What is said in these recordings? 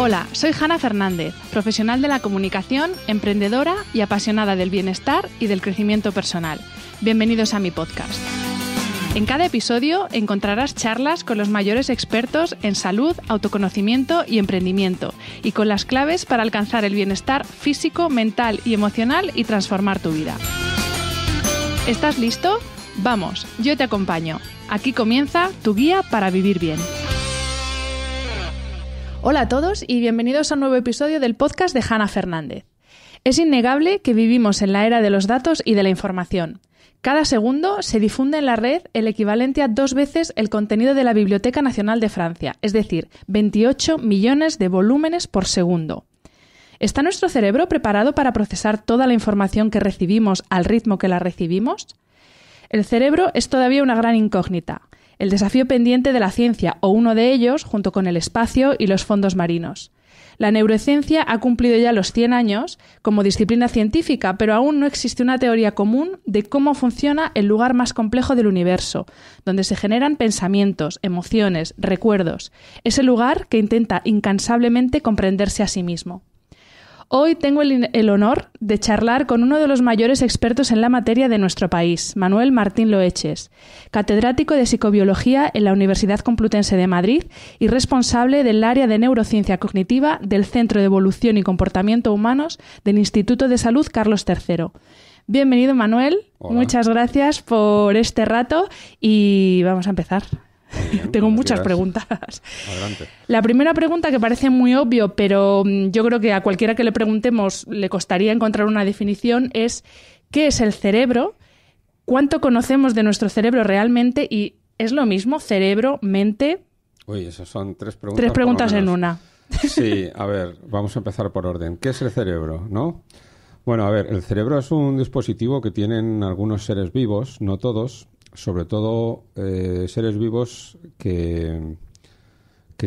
Hola, soy Hanna Fernández, profesional de la comunicación, emprendedora y apasionada del bienestar y del crecimiento personal. Bienvenidos a mi podcast. En cada episodio encontrarás charlas con los mayores expertos en salud, autoconocimiento y emprendimiento, y con las claves para alcanzar el bienestar físico, mental y emocional y transformar tu vida. ¿Estás listo? Vamos, yo te acompaño. Aquí comienza tu guía para vivir bien. Hola a todos y bienvenidos a un nuevo episodio del podcast de Hanna Fernández. Es innegable que vivimos en la era de los datos y de la información. Cada segundo se difunde en la red el equivalente a dos veces el contenido de la Biblioteca Nacional de Francia, es decir, 28 millones de volúmenes por segundo. ¿Está nuestro cerebro preparado para procesar toda la información que recibimos al ritmo que la recibimos? El cerebro es todavía una gran incógnita el desafío pendiente de la ciencia, o uno de ellos, junto con el espacio y los fondos marinos. La neurociencia ha cumplido ya los 100 años como disciplina científica, pero aún no existe una teoría común de cómo funciona el lugar más complejo del universo, donde se generan pensamientos, emociones, recuerdos, ese lugar que intenta incansablemente comprenderse a sí mismo. Hoy tengo el, honor de charlar con uno de los mayores expertos en la materia de nuestro país, Manuel Martín Loeches, catedrático de psicobiología en la Universidad Complutense de Madrid y responsable del área de neurociencia cognitiva del Centro de Evolución y Comportamiento Humanos del Instituto de Salud Carlos III. Bienvenido, Manuel. Muchas gracias por este rato y vamos a empezar. Tengo muchas preguntas. Adelante. La primera pregunta que parece muy obvio, pero mm, yo creo que a cualquiera que le preguntemos le costaría encontrar una definición, es ¿qué es el cerebro? ¿Cuánto conocemos de nuestro cerebro realmente? Y ¿es lo mismo cerebro, mente? Uy, esas son tres preguntas. Tres preguntas en una. Sí, a ver, vamos a empezar por orden. ¿Qué es el cerebro? ¿No? Bueno, a ver, el cerebro es un dispositivo que tienen algunos seres vivos, no todos, sobre todo eh, seres vivos que,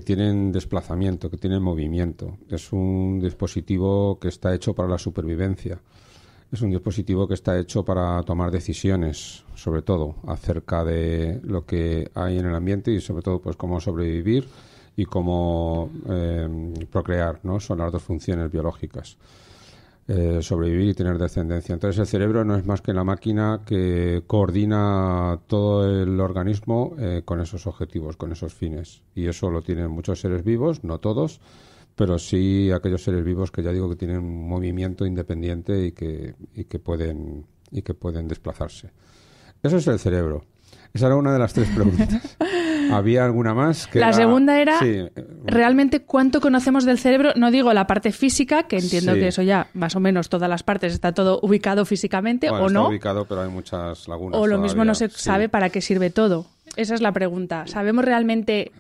tienen desplazamiento, que tienen movimiento. Es un dispositivo que está hecho para la supervivencia. Es un dispositivo que está hecho para tomar decisiones, sobre todo acerca de lo que hay en el ambiente y sobre todo pues cómo sobrevivir y cómo eh, procrear, ¿no? Son las dos funciones biológicas. Eh, sobrevivir y tener descendencia. Entonces el cerebro no es más que la máquina que coordina todo el organismo eh, con esos objetivos, con esos fines. Y eso lo tienen muchos seres vivos, no todos, pero sí aquellos seres vivos que ya digo que tienen un movimiento independiente y que, pueden, y que pueden desplazarse. Eso es el cerebro. Esa era una de las tres preguntas. ¿Había alguna más? la segunda era, ¿realmente cuánto conocemos del cerebro? No digo la parte física, que entiendo que eso ya, más o menos, todas las partes está todo ubicado físicamente o o está ubicado, pero hay muchas lagunas. O lo mismo no se sabe para qué sirve todo. Esa es la pregunta. ¿Sabemos realmente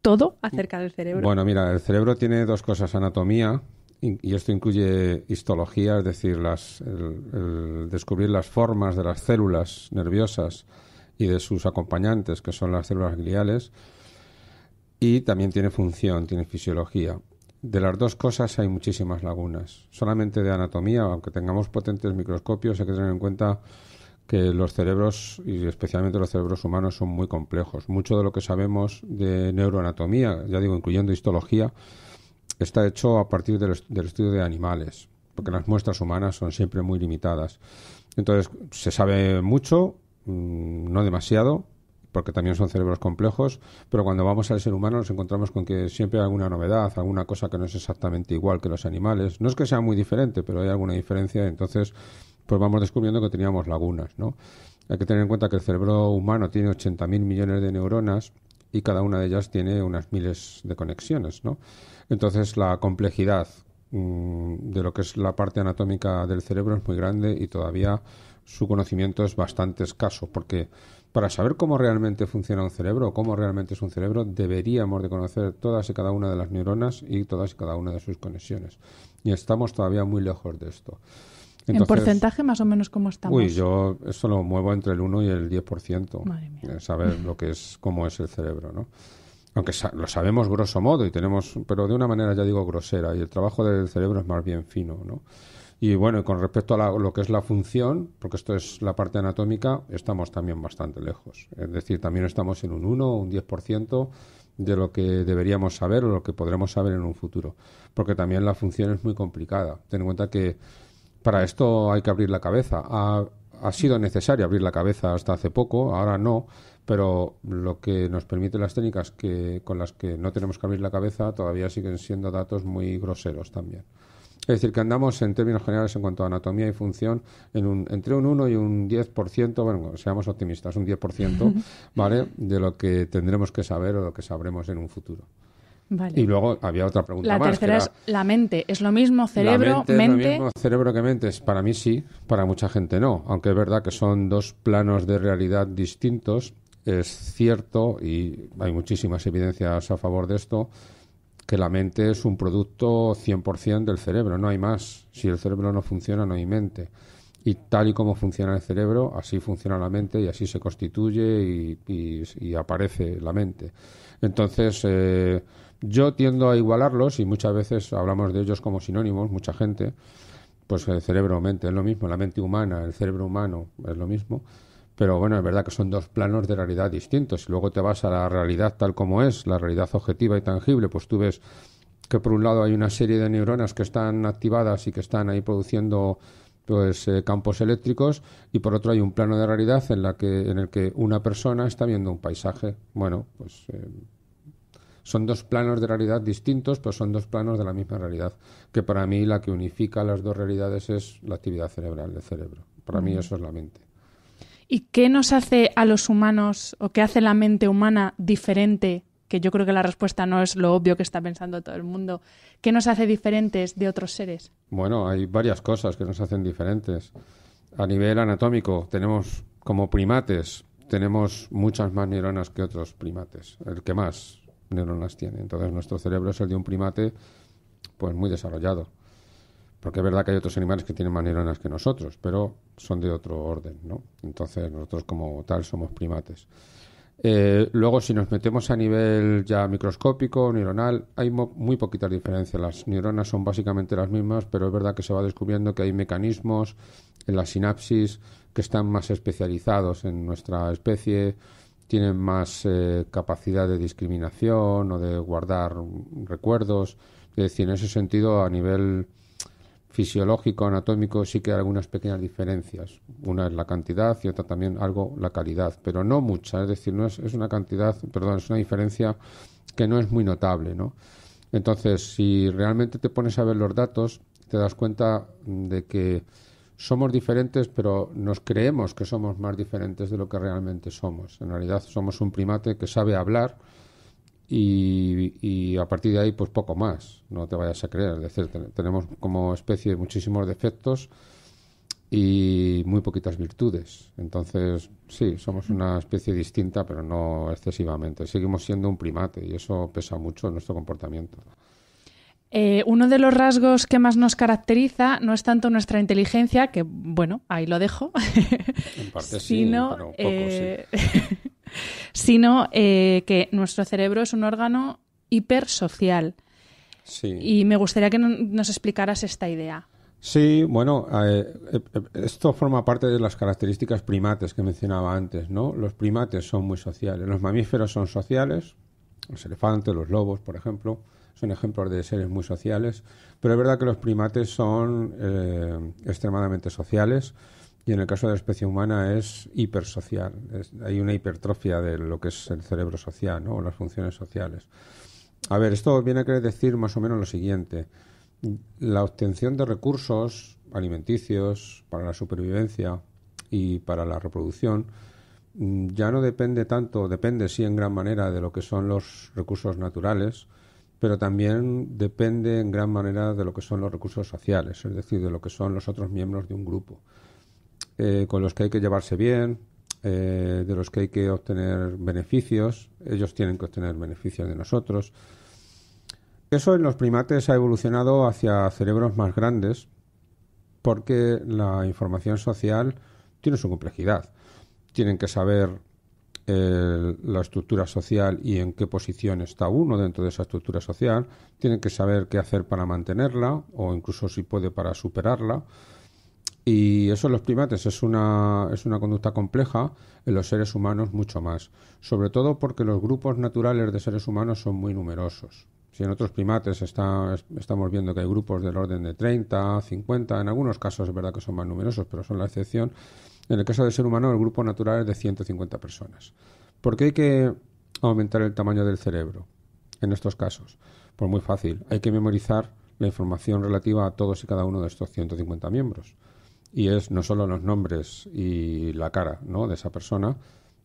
todo acerca del cerebro? Bueno, mira, el cerebro tiene dos cosas, anatomía, y esto incluye histología, es decir, las, descubrir las formas de las células nerviosas y de sus acompañantes, que son las células gliales, y también tiene función, tiene fisiología. De las dos cosas hay muchísimas lagunas. Solamente de anatomía, aunque tengamos potentes microscopios, hay que tener en cuenta que los cerebros, y especialmente los cerebros humanos, son muy complejos. Mucho de lo que sabemos de neuroanatomía, ya digo, incluyendo histología, está hecho a partir del, del estudio de animales, porque las muestras humanas son siempre muy limitadas. Entonces, se sabe mucho, Mm, no demasiado, porque también son cerebros complejos, pero cuando vamos al ser humano nos encontramos con que siempre hay alguna novedad, alguna cosa que no es exactamente igual que los animales. No es que sea muy diferente, pero hay alguna diferencia, entonces pues vamos descubriendo que teníamos lagunas, ¿no? Hay que tener en cuenta que el cerebro humano tiene 80.000 millones de neuronas y cada una de ellas tiene unas miles de conexiones, ¿no? Entonces la complejidad mm, de lo que es la parte anatómica del cerebro es muy grande y todavía su conocimiento es bastante escaso, porque para saber cómo realmente funciona un cerebro, o cómo realmente es un cerebro, deberíamos de conocer todas y cada una de las neuronas y todas y cada una de sus conexiones. Y estamos todavía muy lejos de esto. ¿En porcentaje más o menos cómo estamos? Uy, yo eso lo muevo entre el 1 y el 10%, Madre saber lo que es, cómo es el cerebro, ¿no? Aunque lo sabemos grosso modo y tenemos, pero de una manera ya digo grosera, y el trabajo del cerebro es más bien fino, ¿no? Y bueno, con respecto a lo que es la función, porque esto es la parte anatómica, estamos también bastante lejos. Es decir, también estamos en un 1 o un 10% de lo que deberíamos saber o lo que podremos saber en un futuro. Porque también la función es muy complicada. Ten en cuenta que para esto hay que abrir la cabeza. Ha, ha sido necesario abrir la cabeza hasta hace poco, ahora no, pero lo que nos permiten las técnicas que, con las que no tenemos que abrir la cabeza todavía siguen siendo datos muy groseros también. Es decir, que andamos en términos generales en cuanto a anatomía y función en un, entre un 1 y un 10%, bueno, seamos optimistas, un 10%, ¿vale? De lo que tendremos que saber o lo que sabremos en un futuro. Y luego había otra pregunta la más. La tercera es la mente. ¿Es lo mismo cerebro, mente, Es cerebro que Para mí sí, para mucha gente no. Aunque es verdad que son dos planos de realidad distintos. Es cierto, y hay muchísimas evidencias a favor de esto, que la mente es un producto 100% del cerebro, no hay más. Si el cerebro no funciona, no hay mente. Y tal y como funciona el cerebro, así funciona la mente y así se constituye y, aparece la mente. Entonces, eh, yo tiendo a igualarlos y muchas veces hablamos de ellos como sinónimos, mucha gente, pues el cerebro-mente es lo mismo, la mente humana, el cerebro humano es lo mismo. Pero bueno, es verdad que son dos planos de realidad distintos. Si luego te vas a la realidad tal como es, la realidad objetiva y tangible, pues tú ves que por un lado hay una serie de neuronas que están activadas y que están ahí produciendo pues eh, campos eléctricos y por otro hay un plano de realidad en la que en el que una persona está viendo un paisaje bueno pues eh, son dos planos de realidad distintos pero son dos planos de la misma realidad que para mí la que unifica las dos realidades es la actividad cerebral del cerebro para mí eso es la mente ¿Y qué nos hace a los humanos o qué hace la mente humana diferente? Que yo creo que la respuesta no es lo obvio que está pensando todo el mundo. ¿Qué nos hace diferentes de otros seres? Bueno, hay varias cosas que nos hacen diferentes. A nivel anatómico, tenemos como primates, tenemos muchas más neuronas que otros primates. El que más neuronas tiene. Entonces, nuestro cerebro es el de un primate pues muy desarrollado. Porque es verdad que hay otros animales que tienen más neuronas que nosotros, pero son de otro orden, ¿no? Entonces nosotros como tal somos primates. Eh, luego, si nos metemos a nivel ya microscópico, neuronal, hay muy poquitas diferencias. Las neuronas son básicamente las mismas, pero es verdad que se va descubriendo que hay mecanismos en la sinapsis que están más especializados en nuestra especie, tienen más eh, capacidad de discriminación o de guardar recuerdos. Es decir, en ese sentido, a nivel fisiológico, anatómico, sí que hay algunas pequeñas diferencias. Una es la cantidad y otra también algo la calidad, pero no mucha, es decir, no es, una cantidad, perdón, es una diferencia que no es muy notable, Entonces, si realmente te pones a ver los datos, te das cuenta de que somos diferentes, pero nos creemos que somos más diferentes de lo que realmente somos. En realidad somos un primate que sabe hablar, y, a partir de ahí, pues poco más, no te vayas a creer. Es decir, tenemos como especie muchísimos defectos y muy poquitas virtudes. Entonces, sí, somos una especie distinta, pero no excesivamente. Seguimos siendo un primate y eso pesa mucho en nuestro comportamiento. Eh, uno de los rasgos que más nos caracteriza no es tanto nuestra inteligencia, que bueno, ahí lo dejo, sino eh, sino eh, que nuestro cerebro es un órgano hipersocial. Y me gustaría que nos explicaras esta idea. Sí, bueno, eh, eh, esto forma parte de las características primates que mencionaba antes, ¿no? Los primates son muy sociales, los mamíferos son sociales, los elefantes, los lobos, por ejemplo, son ejemplos de seres muy sociales, pero es verdad que los primates son extremadamente sociales y en el caso de la especie humana es hipersocial. hay una hipertrofia de lo que es el cerebro social o las funciones sociales. A ver, esto viene a querer decir más o menos lo siguiente. La obtención de recursos alimenticios para la supervivencia y para la reproducción mm, ya no depende tanto, depende sí en gran manera de lo que son los recursos naturales, pero también depende en gran manera de lo que son los recursos sociales, es decir, de lo que son los otros miembros de un grupo. Eh, con los que hay que llevarse bien, eh, de los que hay que obtener beneficios, ellos tienen que obtener beneficios de nosotros. Eso en los primates ha evolucionado hacia cerebros más grandes porque la información social tiene su complejidad. Tienen que saber eh, la estructura social y en qué posición está uno dentro de esa estructura social. Tienen que saber qué hacer para mantenerla o incluso si puede para superarla. Y eso en los primates es una, es una conducta compleja, en los seres humanos mucho más, sobre todo porque los grupos naturales de seres humanos son muy numerosos. Si en otros primates estamos viendo que hay grupos del orden de 30, 50, en algunos casos es verdad que son más numerosos, pero son la excepción, en el caso del ser humano el grupo natural es de 150 personas. ¿Por qué hay que aumentar el tamaño del cerebro en estos casos? Pues muy fácil, hay que memorizar la información relativa a todos y cada uno de estos 150 miembros y es no solo los nombres y la cara ¿no? de esa persona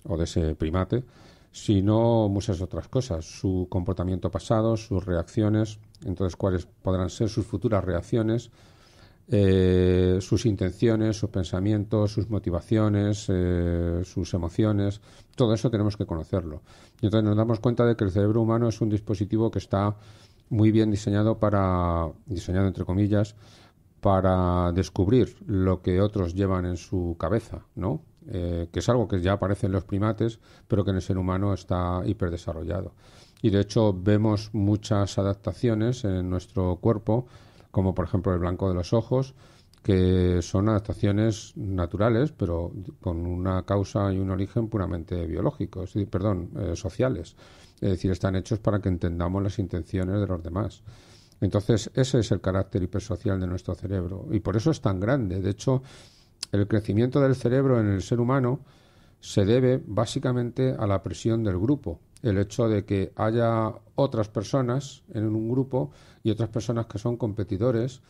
o de ese primate, sino muchas otras cosas, su comportamiento pasado, sus reacciones, entonces cuáles podrán ser sus futuras reacciones, eh, sus intenciones, sus pensamientos, sus motivaciones, eh, sus emociones, todo eso tenemos que conocerlo. Y entonces nos damos cuenta de que el cerebro humano es un dispositivo que está muy bien diseñado para, diseñado entre comillas, para descubrir lo que otros llevan en su cabeza, ¿no? Eh, que es algo que ya aparece en los primates, pero que en el ser humano está hiperdesarrollado. Y de hecho vemos muchas adaptaciones en nuestro cuerpo, como por ejemplo el blanco de los ojos, que son adaptaciones naturales, pero con una causa y un origen puramente biológicos, perdón, eh, sociales. Es decir, están hechos para que entendamos las intenciones de los demás. Entonces, ese es el carácter hipersocial de nuestro cerebro y por eso es tan grande. De hecho, el crecimiento del cerebro en el ser humano se debe básicamente a la presión del grupo, el hecho de que haya otras personas en un grupo y otras personas que son competidores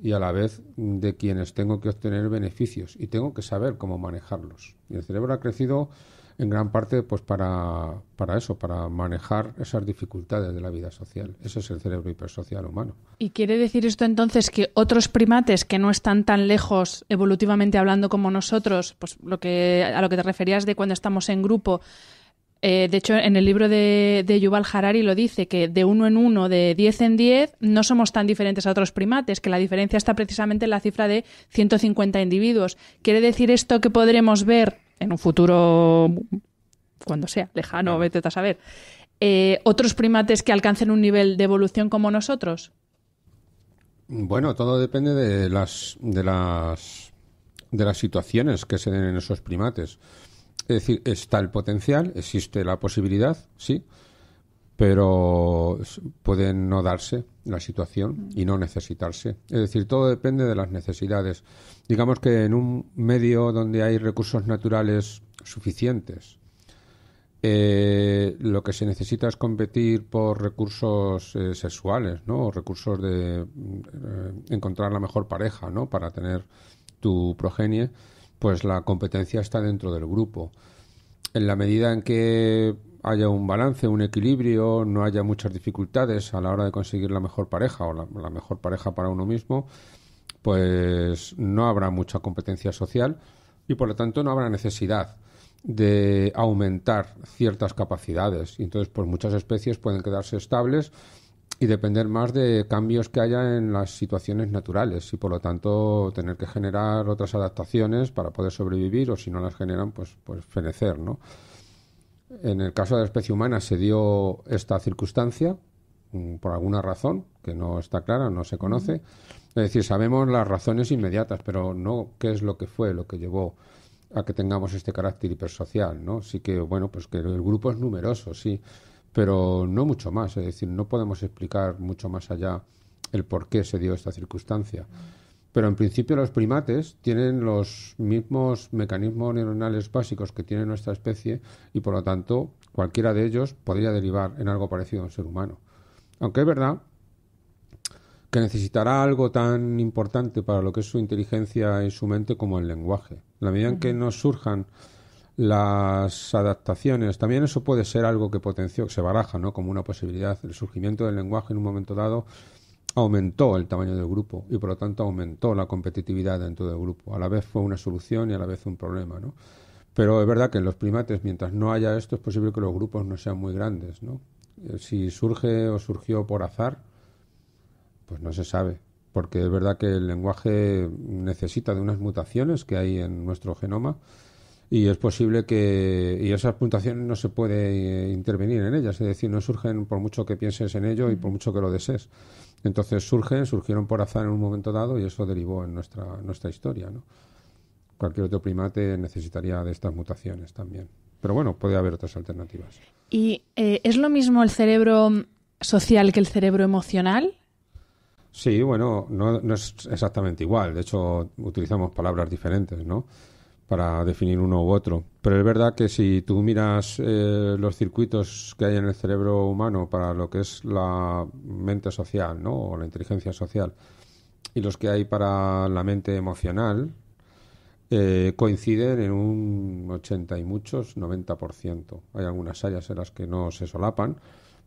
y a la vez de quienes tengo que obtener beneficios y tengo que saber cómo manejarlos. Y el cerebro ha crecido en gran parte pues para, para eso, para manejar esas dificultades de la vida social. Ese es el cerebro hipersocial humano. ¿Y quiere decir esto entonces que otros primates que no están tan lejos evolutivamente hablando como nosotros, pues lo que, a lo que te referías de cuando estamos en grupo, eh, de hecho, en el libro de, de, Yuval Harari lo dice, que de uno en uno, de diez en diez, no somos tan diferentes a otros primates, que la diferencia está precisamente en la cifra de 150 individuos. ¿Quiere decir esto que podremos ver en un futuro, cuando sea, lejano, vete a saber, eh, otros primates que alcancen un nivel de evolución como nosotros? Bueno, todo depende de las, de las, de las situaciones que se den en esos primates. Es decir, está el potencial, existe la posibilidad, sí, pero pueden no darse la situación y no necesitarse. Es decir, todo depende de las necesidades. Digamos que en un medio donde hay recursos naturales suficientes, eh, lo que se necesita es competir por recursos eh, sexuales, ¿no? O recursos de eh, encontrar la mejor pareja, ¿no? Para tener tu progenie, pues la competencia está dentro del grupo. En la medida en que haya un balance, un equilibrio, no haya muchas dificultades a la hora de conseguir la mejor pareja o la, mejor pareja para uno mismo, pues no habrá mucha competencia social y por lo tanto no habrá necesidad de aumentar ciertas capacidades. Y entonces, pues muchas especies pueden quedarse estables y depender más de cambios que haya en las situaciones naturales y por lo tanto tener que generar otras adaptaciones para poder sobrevivir o si no las generan, pues, pues fenecer, ¿no? En el caso de la especie humana se dio esta circunstancia mm, por alguna razón que no está clara, no se conoce. Es decir, sabemos las razones inmediatas, pero no qué es lo que fue, lo que llevó a que tengamos este carácter hipersocial, ¿no? Sí que, bueno, pues que el grupo es numeroso, sí, pero no mucho más. Es decir, no podemos explicar mucho más allá el por qué se dio esta circunstancia. Pero en principio los primates tienen los mismos mecanismos neuronales básicos que tiene nuestra especie y por lo tanto cualquiera de ellos podría derivar en algo parecido a un ser humano. Aunque es verdad que necesitará algo tan importante para lo que es su inteligencia y su mente como el lenguaje. la medida en que nos surjan las adaptaciones, también eso puede ser algo que potenció, se baraja, ¿no? Como una posibilidad, el surgimiento del lenguaje en un momento dado aumentó el tamaño del grupo y por lo tanto aumentó la competitividad dentro del grupo. A la vez fue una solución y a la vez un problema, ¿no? Pero es verdad que en los primates, mientras no haya esto, es posible que los grupos no sean muy grandes, ¿no? Eh, si surge o surgió por azar, pues no se sabe, porque es verdad que el lenguaje necesita de unas mutaciones que hay en nuestro genoma y es posible que y esas mutaciones no se puede eh, intervenir en ellas, es decir, no surgen por mucho que pienses en ello y por mucho que lo desees. Entonces surgen, surgieron por azar en un momento dado y eso derivó en nuestra, nuestra historia. ¿no? Cualquier otro primate necesitaría de estas mutaciones también. Pero bueno, puede haber otras alternativas. ¿Y eh, es lo mismo el cerebro social que el cerebro emocional? Sí, bueno, no, no, es exactamente igual. De hecho, utilizamos palabras diferentes, ¿no? para definir uno u otro. Pero es verdad que si tú miras eh, los circuitos que hay en el cerebro humano para lo que es la mente social, ¿no? O la inteligencia social, y los que hay para la mente emocional, eh, coinciden en un 80 y muchos, 90%. Hay algunas áreas en las que no se solapan,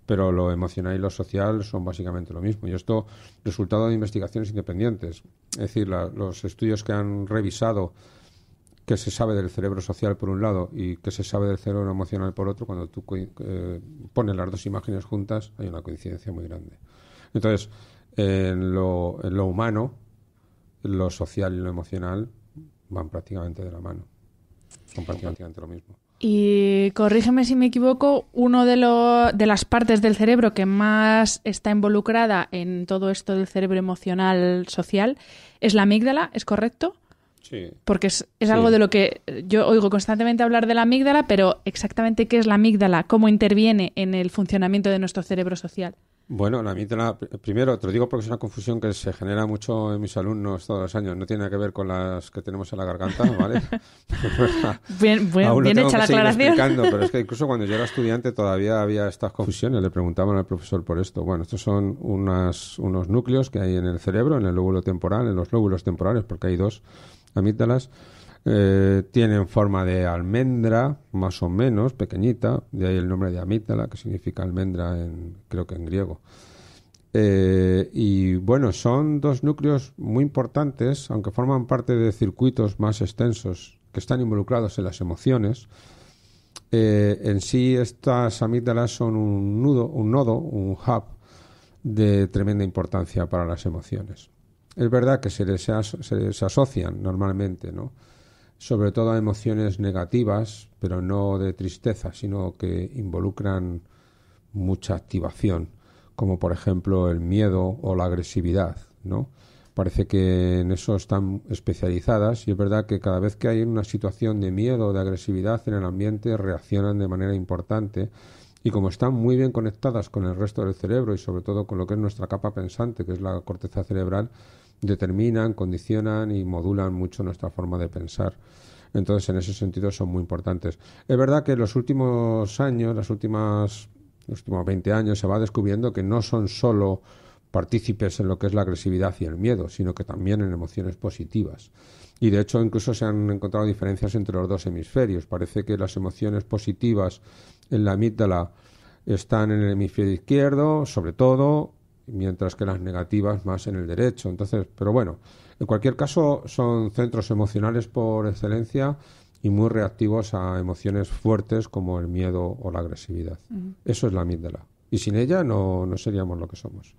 pero lo emocional y lo social son básicamente lo mismo. Y esto resultado de investigaciones independientes. Es decir, los estudios que han revisado que se sabe del cerebro social por un lado y que se sabe del cerebro emocional por otro, cuando tú eh, pones las dos imágenes juntas hay una coincidencia muy grande. Entonces, en, lo, lo humano, lo social y lo emocional van prácticamente de la mano. Son prácticamente lo mismo. Y corrígeme si me equivoco, una de, de las partes del cerebro que más está involucrada en todo esto del cerebro emocional social es la amígdala, ¿es correcto? Sí, Porque es, es algo de lo que eh, yo oigo constantemente hablar de la amígdala, pero exactamente qué es la amígdala, cómo interviene en el funcionamiento de nuestro cerebro social. Bueno, la amígdala, primero, te lo digo porque es una confusión que se genera mucho en mis alumnos todos los años. No tiene que ver con las que tenemos en la garganta, ¿vale? bien, bien, bien hecha la aclaración. Pero es que incluso cuando yo era estudiante todavía había estas confusiones. Le preguntaban al profesor por esto. Bueno, estos son unas, unos núcleos que hay en el cerebro, en el lóbulo temporal, en los lóbulos temporales, porque hay dos amígdalas, eh, tienen forma de almendra, más o menos, pequeñita, de ahí el nombre de amígdala, que significa almendra, en, creo que en griego. Eh, y bueno, son dos núcleos muy importantes, aunque forman parte de circuitos más extensos que están involucrados en las emociones. Eh, en sí, estas amígdalas son un nudo, un nodo, un hub de tremenda importancia para las emociones es verdad que se les, asocian normalmente, ¿no? sobre todo a emociones negativas, pero no de tristeza, sino que involucran mucha activación, como por ejemplo el miedo o la agresividad, ¿no? Parece que en eso están especializadas y es verdad que cada vez que hay una situación de miedo o de agresividad en el ambiente reaccionan de manera importante y como están muy bien conectadas con el resto del cerebro y sobre todo con lo que es nuestra capa pensante, que es la corteza cerebral, determinan, condicionan y modulan mucho nuestra forma de pensar. Entonces, en ese sentido, son muy importantes. Es verdad que en los últimos años, las últimas, los últimos 20 años, se va descubriendo que no son solo partícipes en lo que es la agresividad y el miedo, sino que también en emociones positivas. Y de hecho, incluso se han encontrado diferencias entre los dos hemisferios. Parece que las emociones positivas en la amígdala están en el hemisferio izquierdo, sobre todo, mientras que las negativas más en el derecho. Entonces, pero bueno, en cualquier caso son centros emocionales por excelencia y muy reactivos a emociones fuertes como el miedo o la agresividad. Eso es la amígdala. Y sin ella no, seríamos lo que somos.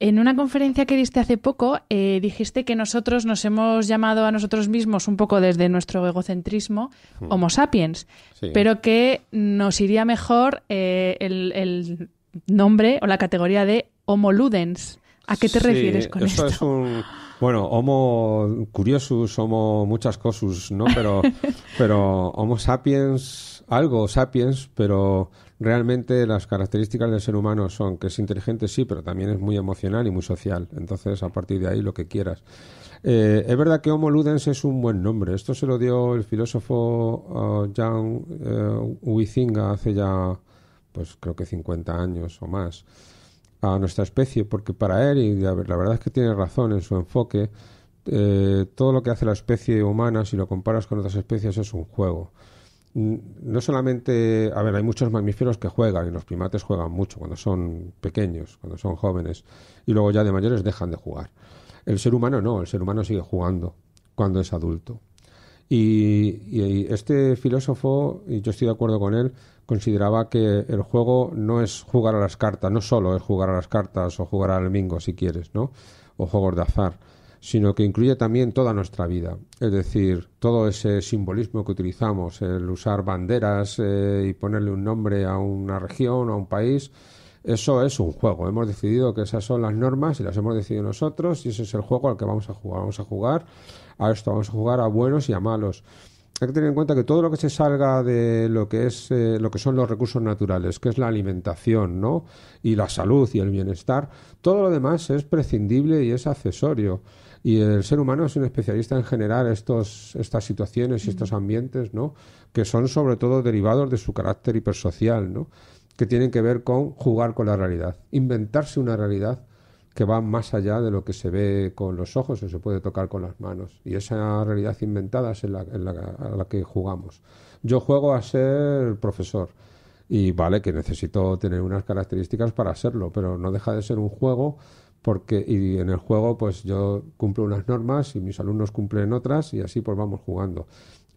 En una conferencia que diste hace poco, eh, dijiste que nosotros nos hemos llamado a nosotros mismos un poco desde nuestro egocentrismo hmm. Homo sapiens, pero que nos iría mejor eh, el, nombre o la categoría de Homo Ludens. ¿A qué te refieres con eso esto? Es bueno, Homo curiosus, Homo muchas cosas, ¿no? Pero, pero Homo sapiens, algo sapiens, pero realmente las características del ser humano son que es inteligente, sí, pero también es muy emocional y muy social. Entonces, a partir de ahí, lo que quieras. Eh, es verdad que Homo Ludens es un buen nombre. Esto se lo dio el filósofo eh, Jan eh, Huizinga hace ya pues creo que 50 años o más a nuestra especie, porque para él, y la verdad es que tiene razón en su enfoque, eh, todo lo que hace la especie humana, si lo comparas con otras especies, es un juego. No solamente, a ver, hay muchos mamíferos que juegan y los primates juegan mucho cuando son pequeños, cuando son jóvenes, y luego ya de mayores dejan de jugar. El ser humano no, el ser humano sigue jugando cuando es adulto. Y, este filósofo, y yo estoy de acuerdo con él, consideraba que el juego no es jugar a las cartas, no solo es jugar a las cartas o jugar al mingo si quieres, ¿no? O juegos de azar, sino que incluye también toda nuestra vida. Es decir, todo ese simbolismo que utilizamos, el usar banderas eh, y ponerle un nombre a una región o a un país, eso es un juego. Hemos decidido que esas son las normas y las hemos decidido nosotros y ese es el juego al que vamos a jugar. Vamos a jugar a esto, vamos a jugar a buenos y a malos. Hay que tener en cuenta que todo lo que se salga de lo que es eh, lo que son los recursos naturales, que es la alimentación, ¿no? y la salud y el bienestar, todo lo demás es prescindible y es accesorio. Y el ser humano es un especialista en generar estos, estas situaciones y estos ambientes, ¿no? que son sobre todo derivados de su carácter hipersocial, ¿no? que tienen que ver con jugar con la realidad, inventarse una realidad que va más allá de lo que se ve con los ojos o se puede tocar con las manos. Y esa realidad inventada es en la, la que jugamos. Yo juego a ser profesor y vale que necesito tener unas características para serlo, pero no deja de ser un juego porque y en el juego pues yo cumplo unas normas y mis alumnos cumplen otras y así pues vamos jugando.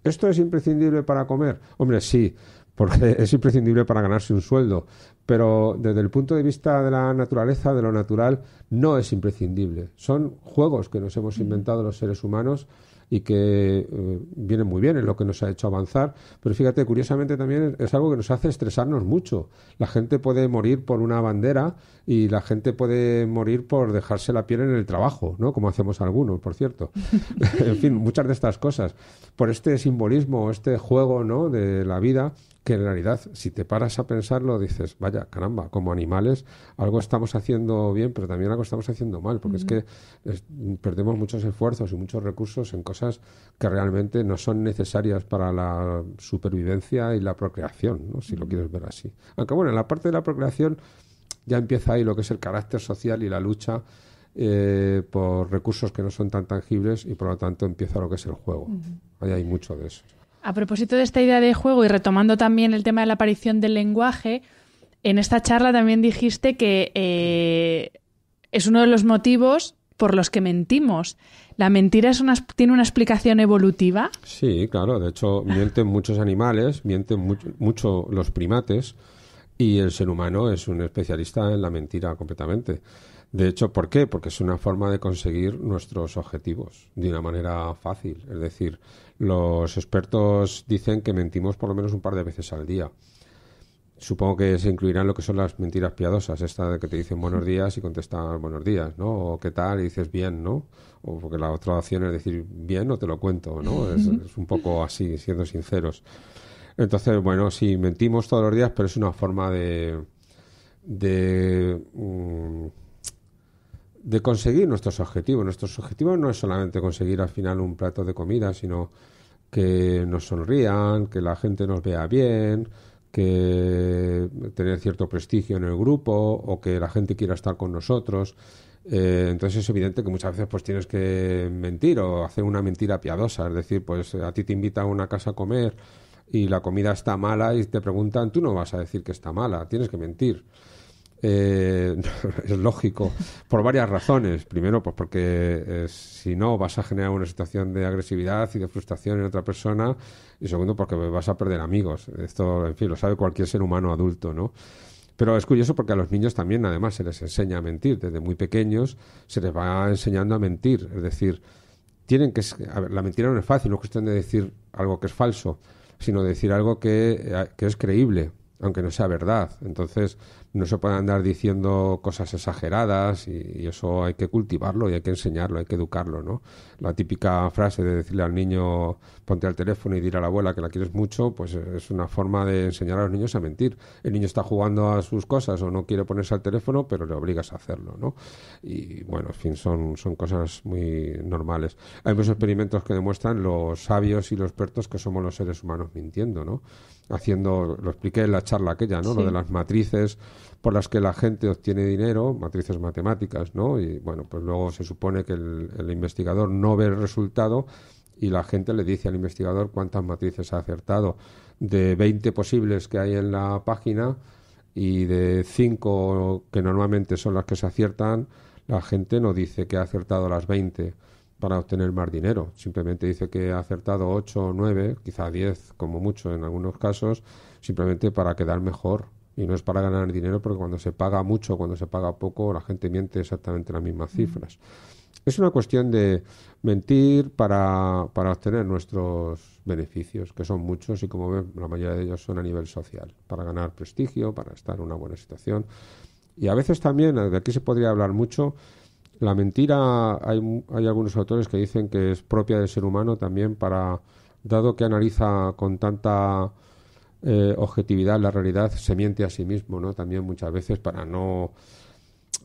¿Esto es imprescindible para comer? Hombre, sí, porque es imprescindible para ganarse un sueldo pero desde el punto de vista de la naturaleza, de lo natural, no es imprescindible. Son juegos que nos hemos inventado los seres humanos y que eh, vienen muy bien, en lo que nos ha hecho avanzar, pero fíjate, curiosamente también es algo que nos hace estresarnos mucho. La gente puede morir por una bandera y la gente puede morir por dejarse la piel en el trabajo, ¿no? Como hacemos algunos, por cierto. en fin, muchas de estas cosas. Por este simbolismo, este juego, ¿no? De la vida que en realidad, si te paras a pensarlo, dices, vaya, caramba, como animales, algo estamos haciendo bien, pero también algo estamos haciendo mal, porque es que perdemos muchos esfuerzos y muchos recursos en cosas que realmente no son necesarias para la supervivencia y la procreación, ¿no? si lo quieres ver así. Aunque bueno, en la parte de la procreación ya empieza ahí lo que es el carácter social y la lucha eh, por recursos que no son tan tangibles y por lo tanto empieza lo que es el juego. Ahí hay mucho de eso. A propósito de esta idea de juego y retomando también el tema de la aparición del lenguaje, en esta charla también dijiste que eh, es uno de los motivos por los que mentimos. ¿La mentira una, tiene una explicación evolutiva? Sí, claro. De hecho, mienten muchos animales, mienten mucho los primates y el ser humano es un especialista en la mentira completamente. De hecho, ¿por qué? Porque es una forma de conseguir nuestros objetivos de una manera fácil. Es decir, los expertos dicen que mentimos por lo menos un par de veces al día. Supongo que se incluirán lo que son las mentiras piadosas, esta de que te dicen buenos días y contestas buenos días, ¿no? O qué tal y dices bien, ¿no? O porque la otra opción es decir bien o te lo cuento, ¿no? Es, un poco así, siendo sinceros. Entonces, bueno, sí, mentimos todos los días, pero es una forma de, de, mm, de conseguir nuestros objetivos. Nuestros objetivos no es solamente conseguir al final un plato de comida, sino que nos sonrían, que la gente nos vea bien, que tener cierto prestigio en el grupo o que la gente quiera estar con nosotros. Eh, entonces es evidente que muchas veces pues tienes que mentir o hacer una mentira piadosa, es decir, pues a ti te invitan a una casa a comer y la comida está mala y te preguntan, tú no vas a decir que está mala, tienes que mentir. Eh, es lógico, por varias razones. Primero, pues porque eh, si no vas a generar una situación de agresividad y de frustración en otra persona. Y segundo, porque vas a perder amigos. Esto, en fin, lo sabe cualquier ser humano adulto, ¿no? Pero es curioso porque a los niños también, además, se les enseña a mentir. Desde muy pequeños se les va enseñando a mentir. Es decir, tienen que. la mentira no es fácil, no es cuestión de decir algo que es falso, sino decir algo que, eh, que es creíble, aunque no sea verdad. Entonces, no se puede andar diciendo cosas exageradas y, eso hay que cultivarlo y hay que enseñarlo, hay que educarlo, ¿no? La típica frase de decirle al niño ponte al teléfono y dile a la abuela que la quieres mucho, pues es una forma de enseñar a los niños a mentir. El niño está jugando a sus cosas o no quiere ponerse al teléfono, pero le obligas a hacerlo, ¿no? Y bueno, en fin, son, son cosas muy normales. Hay muchos experimentos que demuestran los sabios y los expertos que somos los seres humanos mintiendo, ¿no? Haciendo, lo expliqué en la charla aquella, ¿no? Lo de las matrices por las que la gente obtiene dinero, matrices matemáticas, ¿no? Y bueno, pues luego se supone que el, investigador no ve el resultado y la gente le dice al investigador cuántas matrices ha acertado. De 20 posibles que hay en la página y de 5 que normalmente son las que se aciertan, la gente no dice que ha acertado las 20 para obtener más dinero. Simplemente dice que ha acertado 8 o 9, quizá 10 como mucho en algunos casos, simplemente para quedar mejor y no es para ganar dinero porque cuando se paga mucho, cuando se paga poco, la gente miente exactamente las mismas mm. cifras. Es una cuestión de mentir para, obtener nuestros beneficios, que son muchos y como ven, la mayoría de ellos son a nivel social, para ganar prestigio, para estar en una buena situación. Y a veces también, de aquí se podría hablar mucho, la mentira, hay, hay algunos autores que dicen que es propia del ser humano también para, dado que analiza con tanta eh, objetividad, la realidad se miente a sí mismo, ¿no? También muchas veces para no...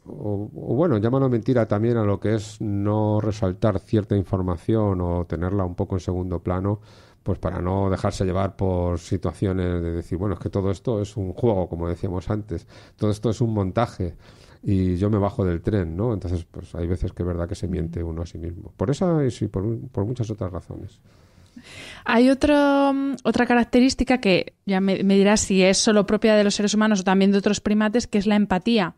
O, bueno, llámalo mentira también a lo que es no resaltar cierta información o tenerla un poco en segundo plano, pues para no dejarse llevar por situaciones de decir, bueno, es que todo esto es un juego, como decíamos antes, todo esto es un montaje y yo me bajo del tren, ¿no? Entonces, pues hay veces que es verdad que se miente uno a sí mismo. Por esa y por, por muchas otras razones. Hay mm, otra característica que ya me, dirás si es solo propia de los seres humanos o también de otros primates, que es la empatía.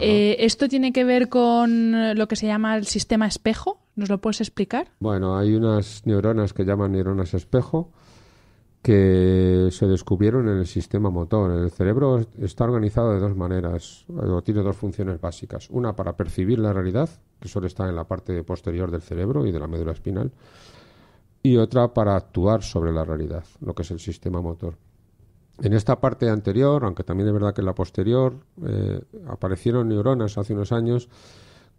Eh, ¿Esto tiene que ver con lo que se llama el sistema espejo? ¿Nos lo puedes explicar? Bueno, hay unas neuronas que llaman neuronas espejo que se descubrieron en el sistema motor. El cerebro está organizado de dos maneras, o tiene dos funciones básicas. Una para percibir la realidad, que solo está en la parte posterior del cerebro y de la médula espinal, y otra para actuar sobre la realidad, lo que es el sistema motor. En esta parte anterior, aunque también es verdad que en la posterior, eh, aparecieron neuronas hace unos años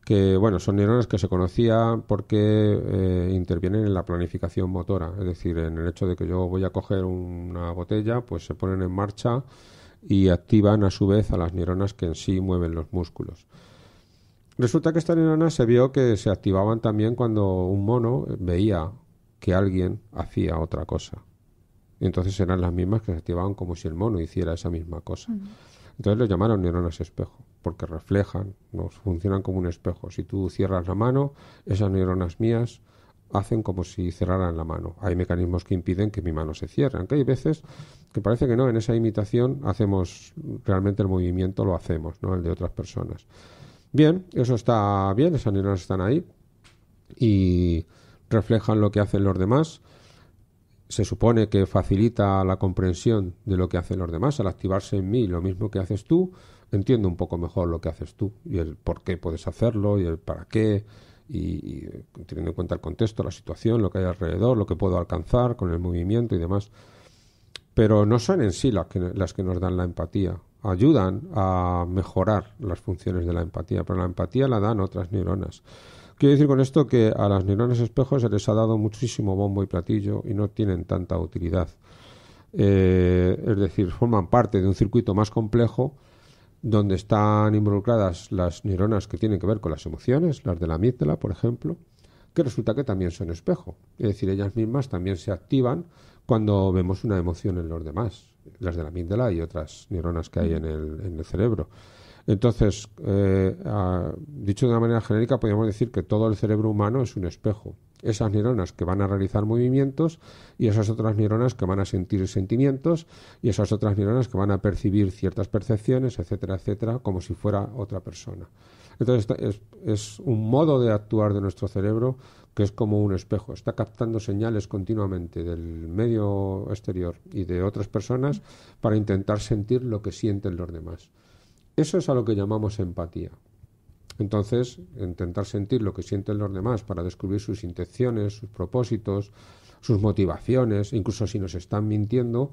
que, bueno, son neuronas que se conocía porque eh, intervienen en la planificación motora, es decir, en el hecho de que yo voy a coger una botella, pues se ponen en marcha y activan a su vez a las neuronas que en sí mueven los músculos. Resulta que estas neuronas se vio que se activaban también cuando un mono veía que alguien hacía otra cosa. Y entonces eran las mismas que se activaban como si el mono hiciera esa misma cosa. Entonces lo llamaron neuronas espejo, porque reflejan, nos funcionan como un espejo. Si tú cierras la mano, esas neuronas mías hacen como si cerraran la mano. Hay mecanismos que impiden que mi mano se cierre, aunque hay veces que parece que no, en esa imitación hacemos realmente el movimiento, lo hacemos, ¿no? El de otras personas. Bien, eso está bien, esas neuronas están ahí y reflejan lo que hacen los demás. Se supone que facilita la comprensión de lo que hacen los demás al activarse en mí lo mismo que haces tú. Entiendo un poco mejor lo que haces tú y el por qué puedes hacerlo y el para qué y, eh, teniendo en cuenta el contexto, la situación, lo que hay alrededor, lo que puedo alcanzar con el movimiento y demás. Pero no son en sí las las que nos dan la empatía ayudan a mejorar las funciones de la empatía, pero la empatía la dan otras neuronas. Quiero decir con esto que a las neuronas espejos se les ha dado muchísimo bombo y platillo y no tienen tanta utilidad. Eh, es decir, forman parte de un circuito más complejo donde están involucradas las neuronas que tienen que ver con las emociones, las de la amígdala, por ejemplo, que resulta que también son espejo. Es decir, ellas mismas también se activan cuando vemos una emoción en los demás, las de la amígdala y otras neuronas que hay en el cerebro. Entonces, eh, dicho de una manera genérica, podríamos decir que todo el cerebro humano es un espejo. Esas neuronas que van a realizar movimientos y esas otras neuronas que van a sentir sentimientos y esas otras neuronas que van a percibir ciertas percepciones, etcétera, etcétera, como si fuera otra persona. Entonces, es un modo de actuar de nuestro cerebro que es como un espejo. Está captando señales continuamente del medio exterior y de otras personas para intentar sentir lo que sienten los demás. Eso es a lo que llamamos empatía. Entonces, intentar sentir lo que sienten los demás para descubrir sus intenciones, sus propósitos, sus motivaciones, incluso si nos están mintiendo,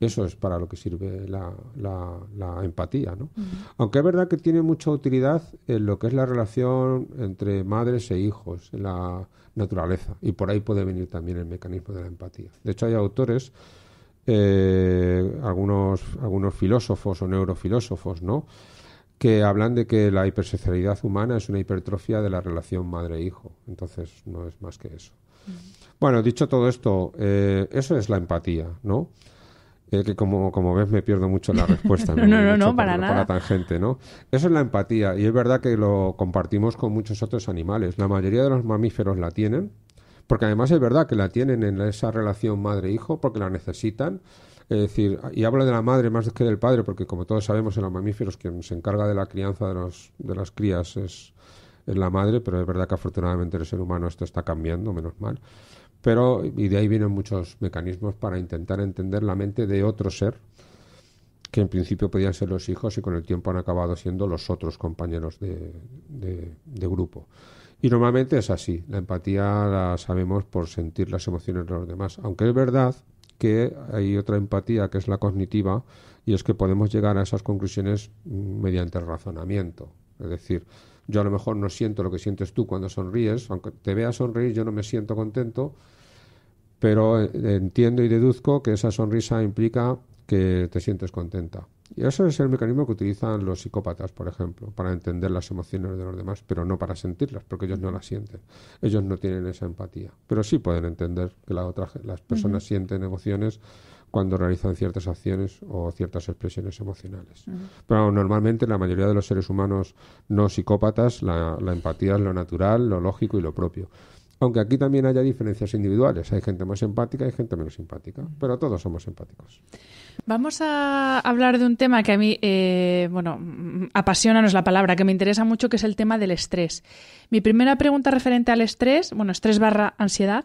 eso es para lo que sirve la, empatía. ¿no? Aunque es verdad que tiene mucha utilidad en lo que es la relación entre madres e hijos, en la naturaleza, y por ahí puede venir también el mecanismo de la empatía. De hecho, hay autores eh, algunos, algunos filósofos o neurofilósofos, ¿no? que hablan de que la hipersexualidad humana es una hipertrofia de la relación madre-hijo. Entonces, no es más que eso. Bueno, dicho todo esto, eh, eso es la empatía, ¿no? Eh, que como, ves me pierdo mucho la respuesta. no, no, no, para, nada. ¿no? Eso es la empatía y es verdad que lo compartimos con muchos otros animales. La mayoría de los mamíferos la tienen, porque además es verdad que la tienen en esa relación madre-hijo, porque la necesitan. Es decir, y habla de la madre más que del padre, porque como todos sabemos en los mamíferos quien se encarga de la crianza de, las crías es, la madre, pero es verdad que afortunadamente el ser humano esto está cambiando, menos mal. Pero, y de ahí vienen muchos mecanismos para intentar entender la mente de otro ser, que en principio podían ser los hijos y con el tiempo han acabado siendo los otros compañeros de, de grupo. Y normalmente es así. La empatía la sabemos por sentir las emociones de los demás. Aunque es verdad que hay otra empatía que es la cognitiva y es que podemos llegar a esas conclusiones mm, mediante el razonamiento. Es decir, yo a lo mejor no siento lo que sientes tú cuando sonríes, aunque te vea sonreír yo no me siento contento, pero eh, entiendo y deduzco que esa sonrisa implica que te sientes contenta. Y eso es el mecanismo que utilizan los psicópatas, por ejemplo, para entender las emociones de los demás, pero no para sentirlas, porque ellos no las sienten. Ellos no tienen esa empatía. Pero sí pueden entender que la otra, las personas sienten emociones cuando realizan ciertas acciones o ciertas expresiones emocionales. Pero normalmente la mayoría de los seres humanos no psicópatas, la empatía es lo natural, lo lógico y lo propio. Aunque aquí también haya diferencias individuales. Hay gente más empática y gente menos empática. Pero todos somos empáticos. Vamos a hablar de un tema que a mí, eh, bueno, mm, apasiona, no es la palabra, que me interesa mucho, que es el tema del estrés. Mi primera pregunta referente al estrés, bueno, estrés barra ansiedad,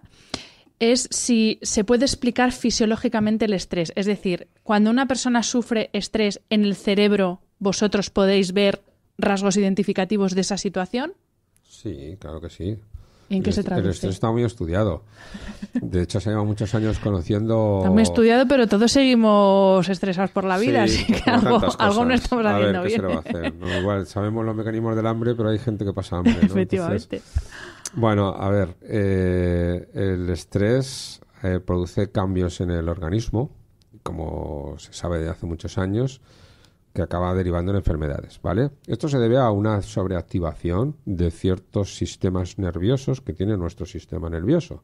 es si se puede explicar fisiológicamente el estrés. Es decir, cuando una persona sufre estrés en el cerebro, vosotros podéis ver rasgos identificativos de esa situación. Sí, claro que sí. ¿En qué se traduce? Pero esto está muy estudiado. De hecho, se lleva muchos años conociendo. Está muy estudiado, pero todos seguimos estresados por la vida, así que algo, no estamos a ver, ¿qué Se va a hacer? igual sabemos los mecanismos del hambre, pero hay gente que pasa hambre. ¿no? Efectivamente. bueno, a ver, eh, el estrés eh, produce cambios en el organismo, como se sabe de hace muchos años que acaba derivando en enfermedades, ¿vale? Esto se debe a una sobreactivación de ciertos sistemas nerviosos que tiene nuestro sistema nervioso,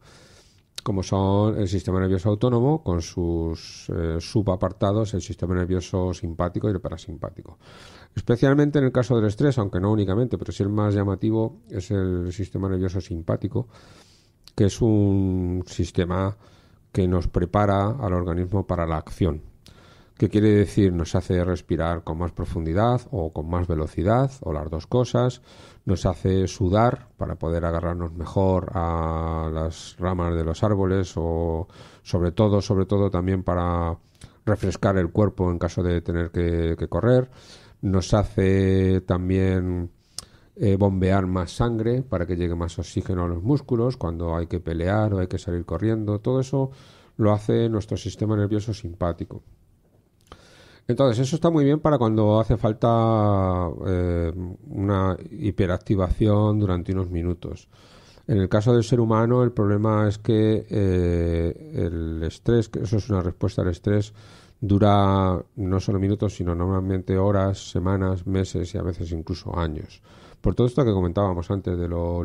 como son el sistema nervioso autónomo con sus eh, subapartados, el sistema nervioso simpático y el parasimpático. Especialmente en el caso del estrés, aunque no únicamente, pero sí el más llamativo es el sistema nervioso simpático, que es un sistema que nos prepara al organismo para la acción, que quiere decir nos hace respirar con más profundidad o con más velocidad o las dos cosas, nos hace sudar para poder agarrarnos mejor a las ramas de los árboles o sobre todo, sobre todo también para refrescar el cuerpo en caso de tener que, correr, nos hace también eh, bombear más sangre para que llegue más oxígeno a los músculos cuando hay que pelear o hay que salir corriendo, todo eso lo hace nuestro sistema nervioso simpático. Entonces, eso está muy bien para cuando hace falta eh, una hiperactivación durante unos minutos. En el caso del ser humano, el problema es que eh, el estrés, que eso es una respuesta al estrés, dura no solo minutos, sino normalmente horas, semanas, meses y a veces incluso años por todo esto que comentábamos antes de lo,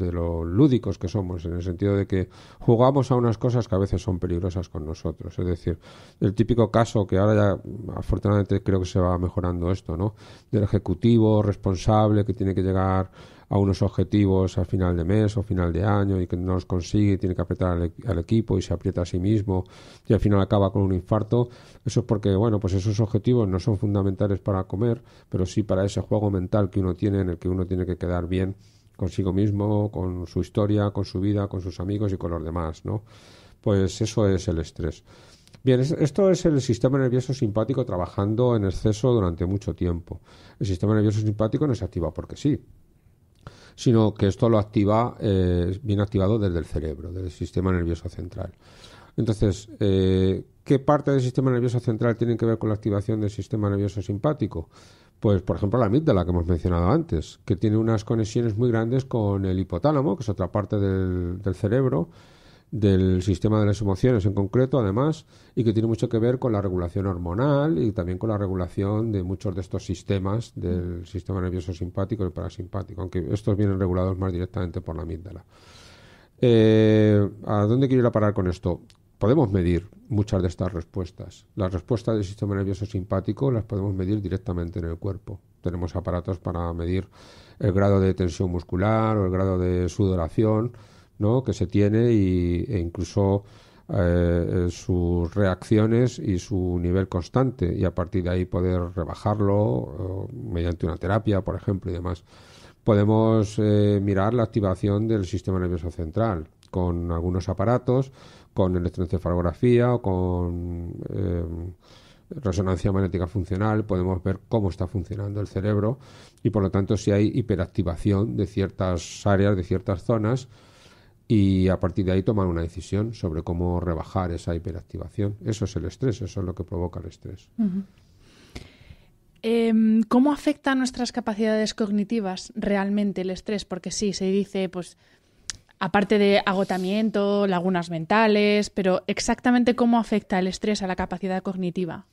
de lo lúdicos que somos, en el sentido de que jugamos a unas cosas que a veces son peligrosas con nosotros. Es decir, el típico caso que ahora ya afortunadamente creo que se va mejorando esto, ¿no? Del ejecutivo responsable que tiene que llegar a unos objetivos al final de mes o final de año y que no los consigue, tiene que apretar e-, al, equipo y se aprieta a sí mismo y al final acaba con un infarto, eso es porque, bueno, pues esos objetivos no son fundamentales para comer, pero sí para ese juego mental que uno tiene en el que uno tiene que quedar bien consigo mismo, con su historia, con su vida, con sus amigos y con los demás, ¿no? Pues eso es el estrés. Bien, esto es el sistema nervioso simpático trabajando en exceso durante mucho tiempo. El sistema nervioso simpático no se activa porque sí, sino que esto lo activa, eh, viene activado desde el cerebro, desde el sistema nervioso central. Entonces, eh, ¿qué parte del sistema nervioso central tiene que ver con la activación del sistema nervioso simpático? Pues, por ejemplo, la amígdala que hemos mencionado antes, que tiene unas conexiones muy grandes con el hipotálamo, que es otra parte del cerebro, del sistema de las emociones en concreto, además, y que tiene mucho que ver con la regulación hormonal y también con la regulación de muchos de estos sistemas del mm. sistema nervioso simpático y parasimpático, aunque estos vienen regulados más directamente por la amígdala. Eh, ¿A dónde quiero ir a parar con esto? Podemos medir muchas de estas respuestas. Las respuestas del sistema nervioso simpático las podemos medir directamente en el cuerpo. Tenemos aparatos para medir el grado de tensión muscular o el grado de sudoración que se tiene y, e incluso eh, sus reacciones y su nivel constante y a partir de ahí poder rebajarlo mediante una terapia, por ejemplo, y demás. Podemos eh, mirar la activación del sistema nervioso central con algunos aparatos, con electroencefalografía o con eh, resonancia magnética funcional, podemos ver cómo está funcionando el cerebro y por lo tanto si hay hiperactivación de ciertas áreas, de ciertas zonas, y a partir de ahí tomar una decisión sobre cómo rebajar esa hiperactivación. Eso es el estrés, eso es lo que provoca el estrés. Em, ¿Cómo afecta a nuestras capacidades cognitivas realmente el estrés? Porque sí, se dice, pues, aparte de agotamiento, lagunas mentales, pero exactamente cómo afecta el estrés a la capacidad cognitiva.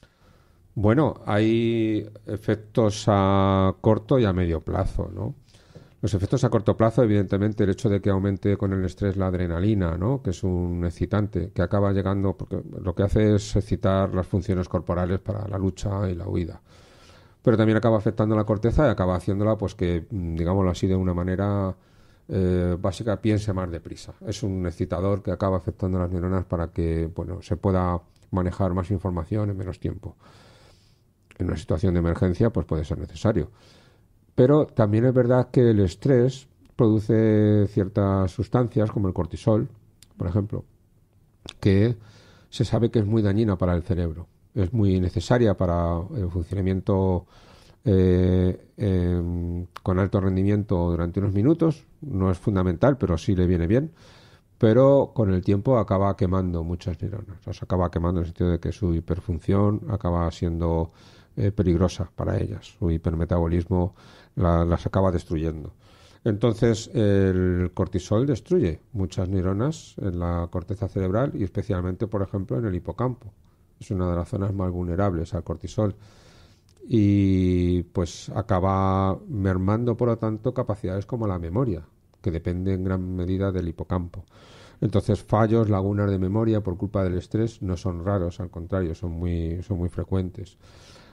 Bueno, hay efectos a corto y a medio plazo, ¿no? Los efectos a corto plazo, evidentemente, el hecho de que aumente con el estrés la adrenalina, ¿no? que es un excitante, que acaba llegando, porque lo que hace es excitar las funciones corporales para la lucha y la huida. Pero también acaba afectando la corteza y acaba haciéndola, pues que, mm, digámoslo así, de una manera eh, básica, piense más deprisa. Es un excitador que acaba afectando las neuronas para que bueno, se pueda manejar más información en menos tiempo. En una situación de emergencia, pues puede ser necesario. Pero también es verdad que el estrés produce ciertas sustancias como el cortisol, por ejemplo, que se sabe que es muy dañina para el cerebro, es muy necesaria para el funcionamiento eh, em, con alto rendimiento durante unos minutos, no es fundamental, pero sí le viene bien, pero con el tiempo acaba quemando muchas neuronas, o sea, acaba quemando en el sentido de que su hiperfunción acaba siendo eh, peligrosa para ellas, su hipermetabolismo las acaba destruyendo. Entonces, el cortisol destruye muchas neuronas en la corteza cerebral y especialmente, por ejemplo, en el hipocampo. Es una de las zonas más vulnerables al cortisol. Y pues acaba mermando, por lo tanto, capacidades como la memoria, que depende en gran medida del hipocampo. Entonces, fallos, lagunas de memoria por culpa del estrés no son raros, al contrario, son muy, son muy frecuentes.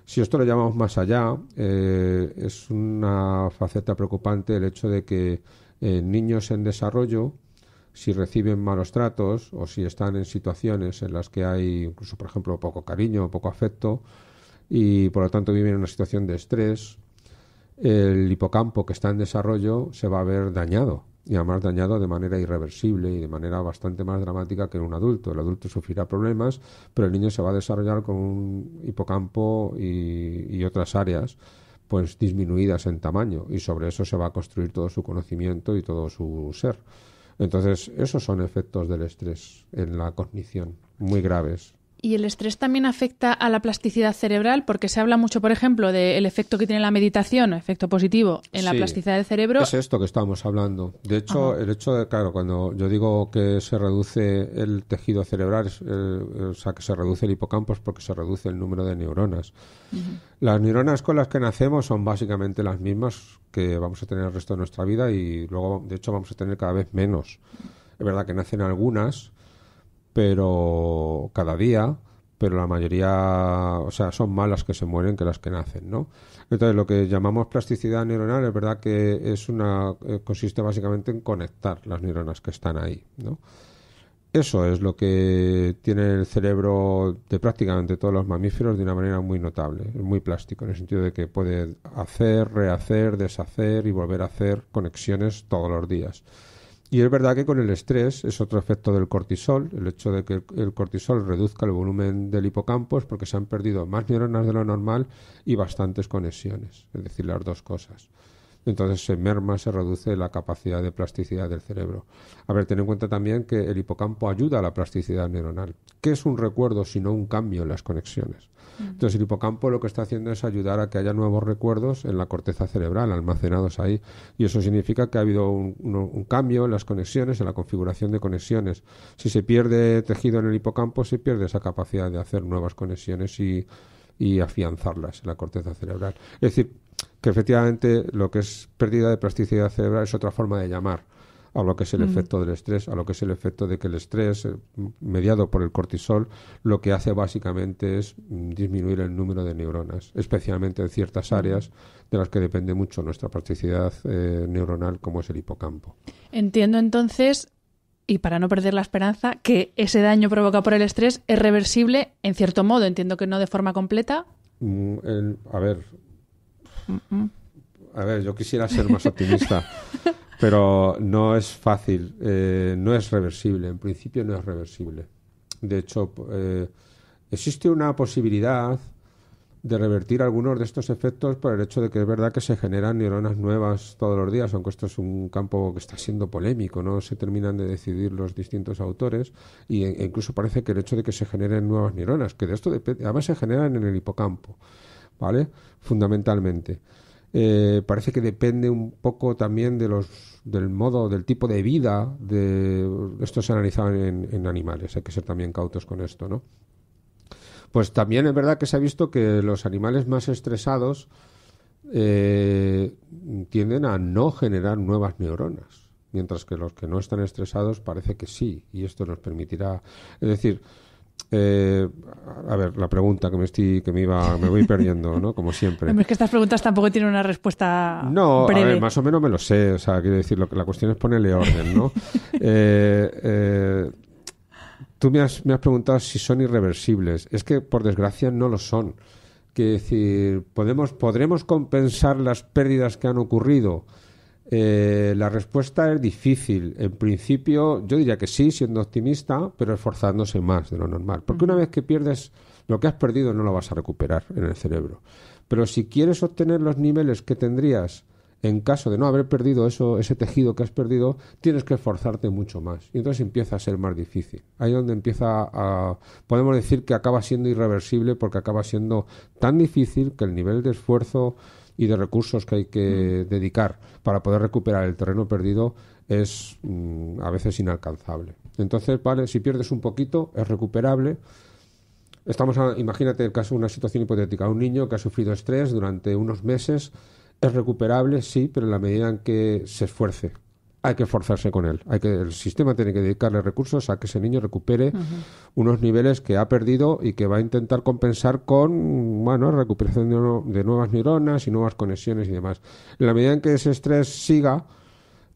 Si esto lo llamamos más allá, eh, es una faceta preocupante el hecho de que eh, niños en desarrollo, si reciben malos tratos o si están en situaciones en las que hay incluso, por ejemplo, poco cariño, poco afecto, y por lo tanto viven en una situación de estrés, el hipocampo que está en desarrollo se va a ver dañado y además dañado de manera irreversible y de manera bastante más dramática que en un adulto. El adulto sufrirá problemas, pero el niño se va a desarrollar con un hipocampo y, y otras áreas pues disminuidas en tamaño y sobre eso se va a construir todo su conocimiento y todo su ser. Entonces, esos son efectos del estrés en la cognición, muy graves. Y el estrés también afecta a la plasticidad cerebral, porque se habla mucho, por ejemplo, del efecto que tiene la meditación, efecto positivo, en la plasticidad del cerebro. Es esto que estamos hablando. De hecho, el hecho de, claro, cuando yo digo que se reduce el tejido cerebral, o sea, que se reduce el hipocampo, es porque se reduce el número de neuronas. Las neuronas con las que nacemos son básicamente las mismas que vamos a tener el resto de nuestra vida y luego, de hecho, vamos a tener cada vez menos. Es verdad que nacen algunas pero cada día, pero la mayoría, o sea, son más las que se mueren que las que nacen, ¿no? Entonces, lo que llamamos plasticidad neuronal es verdad que es una eh, consiste básicamente en conectar las neuronas que están ahí, ¿no? Eso es lo que tiene el cerebro de prácticamente todos los mamíferos de una manera muy notable, muy plástico, en el sentido de que puede hacer, rehacer, deshacer y volver a hacer conexiones todos los días. Y es verdad que con el estrés es otro efecto del cortisol, el hecho de que el cortisol reduzca el volumen del hipocampo es porque se han perdido más neuronas de lo normal y bastantes conexiones, es decir, las dos cosas. Entonces se merma, se reduce la capacidad de plasticidad del cerebro. A ver, ten en cuenta también que el hipocampo ayuda a la plasticidad neuronal. ¿Qué es un recuerdo sino un cambio en las conexiones? Entonces el hipocampo lo que está haciendo es ayudar a que haya nuevos recuerdos en la corteza cerebral almacenados ahí y eso significa que ha habido un, cambio en las conexiones, en la configuración de conexiones. Si se pierde tejido en el hipocampo, se pierde esa capacidad de hacer nuevas conexiones y afianzarlas en la corteza cerebral. Es decir, que efectivamente lo que es pérdida de plasticidad cerebral es otra forma de llamar a lo que es el mm. efecto del estrés, a lo que es el efecto de que el estrés, eh, mediado por el cortisol, lo que hace básicamente es mm, disminuir el número de neuronas, especialmente en ciertas mm. áreas de las que depende mucho nuestra plasticidad eh, neuronal, como es el hipocampo. Entiendo entonces y para no perder la esperanza, que ese daño provocado por el estrés es reversible en cierto modo. Entiendo que no de forma completa. a ver. A ver, yo quisiera ser más optimista. Pero no es fácil, eh, no es reversible, en principio no es reversible. De hecho, eh, existe una posibilidad de revertir algunos de estos efectos por el hecho de que es verdad que se generan neuronas nuevas todos los días, aunque esto es un campo que está siendo polémico, no se terminan de decidir los distintos autores y, e incluso parece que el hecho de que se generen nuevas neuronas, que de esto además se generan en el hipocampo, ¿vale? Fundamentalmente. Eh, parece que depende un poco también de los del modo, del tipo de vida. De, esto se ha en, en animales, hay que ser también cautos con esto, ¿no? Pues también es verdad que se ha visto que los animales más estresados eh, tienden a no generar nuevas neuronas, mientras que los que no están estresados parece que sí, y esto nos permitirá, es decir, eh, a ver, la pregunta que me estoy, que me iba, me voy perdiendo, ¿no? Como siempre. es que estas preguntas tampoco tienen una respuesta. No, más o menos me lo sé. O sea, quiero decir, lo, la cuestión es ponerle orden, ¿no? Eh, eh, tú me has, preguntado si son irreversibles. Es que, por desgracia, no lo son. Quiero decir, podemos, podremos compensar las pérdidas que han ocurrido eh, la respuesta es difícil. En principio, yo diría que sí, siendo optimista, pero esforzándose más de lo normal. Porque una vez que pierdes lo que has perdido, no lo vas a recuperar en el cerebro. Pero si quieres obtener los niveles que tendrías en caso de no haber perdido eso, ese tejido que has perdido, tienes que esforzarte mucho más. Y entonces empieza a ser más difícil. Ahí es donde empieza a... Podemos decir que acaba siendo irreversible porque acaba siendo tan difícil que el nivel de esfuerzo y de recursos que hay que mm. dedicar para poder recuperar el terreno perdido es mm, a veces inalcanzable. Entonces, vale, si pierdes un poquito, es recuperable. Estamos a, imagínate el caso, una situación hipotética, un niño que ha sufrido estrés durante unos meses, es recuperable, sí, pero en la medida en que se esfuerce, hay que forzarse con él. Hay que, el sistema tiene que dedicarle recursos a que ese niño recupere unos niveles que ha perdido y que va a intentar compensar con bueno, recuperación de, nuevas neuronas y nuevas conexiones y demás. En la medida en que ese estrés siga,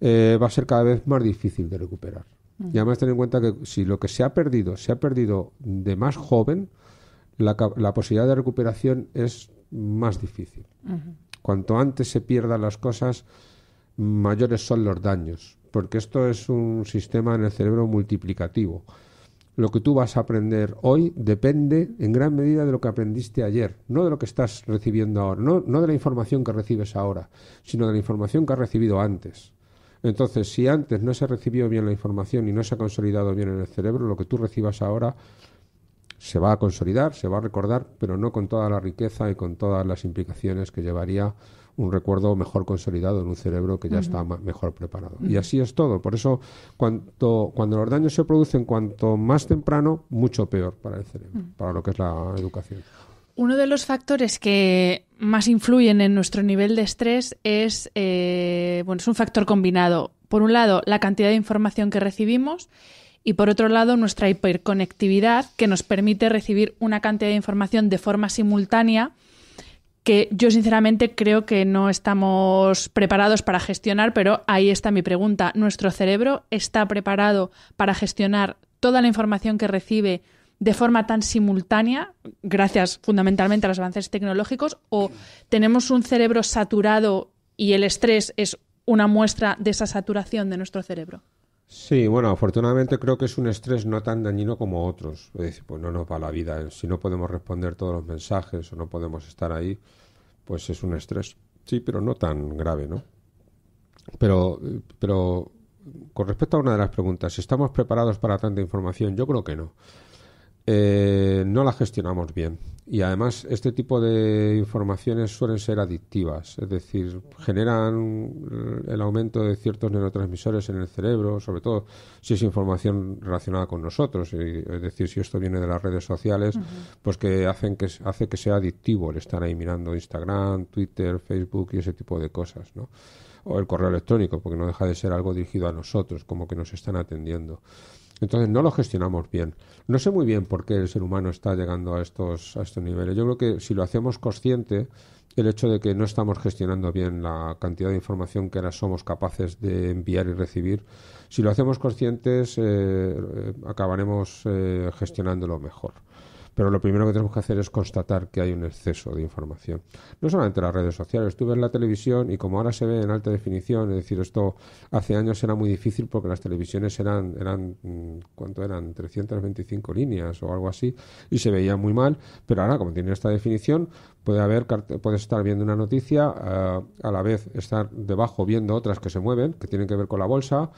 eh, va a ser cada vez más difícil de recuperar. Y además ten en cuenta que si lo que se ha perdido se ha perdido de más joven, la, posibilidad de recuperación es más difícil. Cuanto antes se pierdan las cosas, mayores son los daños, porque esto es un sistema en el cerebro multiplicativo. Lo que tú vas a aprender hoy depende en gran medida de lo que aprendiste ayer, no de lo que estás recibiendo ahora, no, de la información que recibes ahora, sino de la información que has recibido antes. Entonces, si antes no se recibió bien la información y no se ha consolidado bien en el cerebro, lo que tú recibas ahora se va a consolidar, se va a recordar, pero no con toda la riqueza y con todas las implicaciones que llevaría un recuerdo mejor consolidado en un cerebro que ya está mejor preparado. Y así es todo. Por eso, cuando los daños se producen, cuanto más temprano, mucho peor para el cerebro, para lo que es la educación. Uno de los factores que más influyen en nuestro nivel de estrés es, eh, bueno, es un factor combinado. Por un lado, la cantidad de información que recibimos y por otro lado, nuestra hiperconectividad que nos permite recibir una cantidad de información de forma simultánea que yo sinceramente creo que no estamos preparados para gestionar, pero ahí está mi pregunta. ¿Nuestro cerebro está preparado para gestionar toda la información que recibe de forma tan simultánea, gracias fundamentalmente a los avances tecnológicos, o tenemos un cerebro saturado y el estrés es una muestra de esa saturación de nuestro cerebro? Sí, bueno, afortunadamente creo que es un estrés no tan dañino como otros. pues no nos va la vida. Si no podemos responder todos los mensajes o no podemos estar ahí, pues es un estrés. Sí, pero no tan grave, ¿no? Pero, pero con respecto a una de las preguntas, ¿estamos preparados para tanta información? Yo creo que no. Eh, no la gestionamos bien. Y además este tipo de informaciones suelen ser adictivas, es decir, generan el aumento de ciertos neurotransmisores en el cerebro, sobre todo si es información relacionada con nosotros, es decir, si esto viene de las redes sociales, pues que hacen que hace que sea adictivo el estar ahí mirando Instagram, Twitter, Facebook y ese tipo de cosas, ¿no? O el correo electrónico, porque no deja de ser algo dirigido a nosotros, como que nos están atendiendo. Entonces no lo gestionamos bien. No sé muy bien por qué el ser humano está llegando a estos, a estos niveles. Yo creo que si lo hacemos consciente, el hecho de que no estamos gestionando bien la cantidad de información que ahora somos capaces de enviar y recibir, si lo hacemos conscientes, eh, eh, acabaremos eh, gestionándolo mejor. Pero lo primero que tenemos que hacer es constatar que hay un exceso de información. No solamente las redes sociales, tú ves la televisión y como ahora se ve en alta definición, es decir, esto hace años era muy difícil porque las televisiones eran, eran mm, ¿cuánto eran? 325 líneas o algo así y se veía muy mal, pero ahora como tiene esta definición, puede haber, puedes estar viendo una noticia, eh, a la vez estar debajo viendo otras que se mueven, que tienen que ver con la bolsa,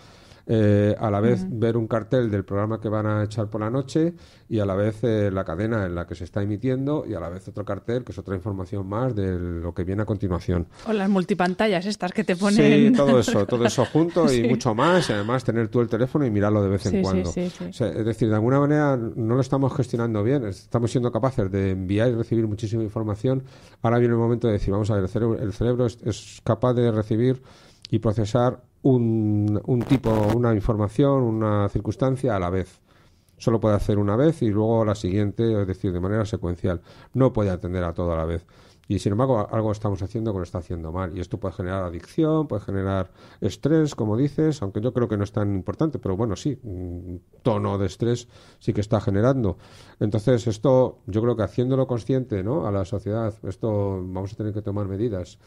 eh, a la vez ver un cartel del programa que van a echar por la noche y a la vez eh, la cadena en la que se está emitiendo y a la vez otro cartel que es otra información más de lo que viene a continuación. O las multipantallas estas que te ponen. Sí, todo eso, todo eso junto y mucho más. Y además tener tú el teléfono y mirarlo de vez en cuando. es decir, de alguna manera no lo estamos gestionando bien. Estamos siendo capaces de enviar y recibir muchísima información. Ahora viene el momento de decir, vamos a ver, el cerebro, es capaz de recibir y procesar un, tipo, una información, una circunstancia a la vez solo puede hacer una vez y luego la siguiente, es decir, de manera secuencial. No puede atender a todo a la vez. Y sin embargo, algo estamos haciendo que lo está haciendo mal. Y esto puede generar adicción, puede generar estrés, como dices, aunque yo creo que no es tan importante, pero bueno, sí, un mm, tono de estrés sí que está generando. Entonces, esto, yo creo que haciéndolo consciente ¿no? a la sociedad, esto vamos a tener que tomar medidas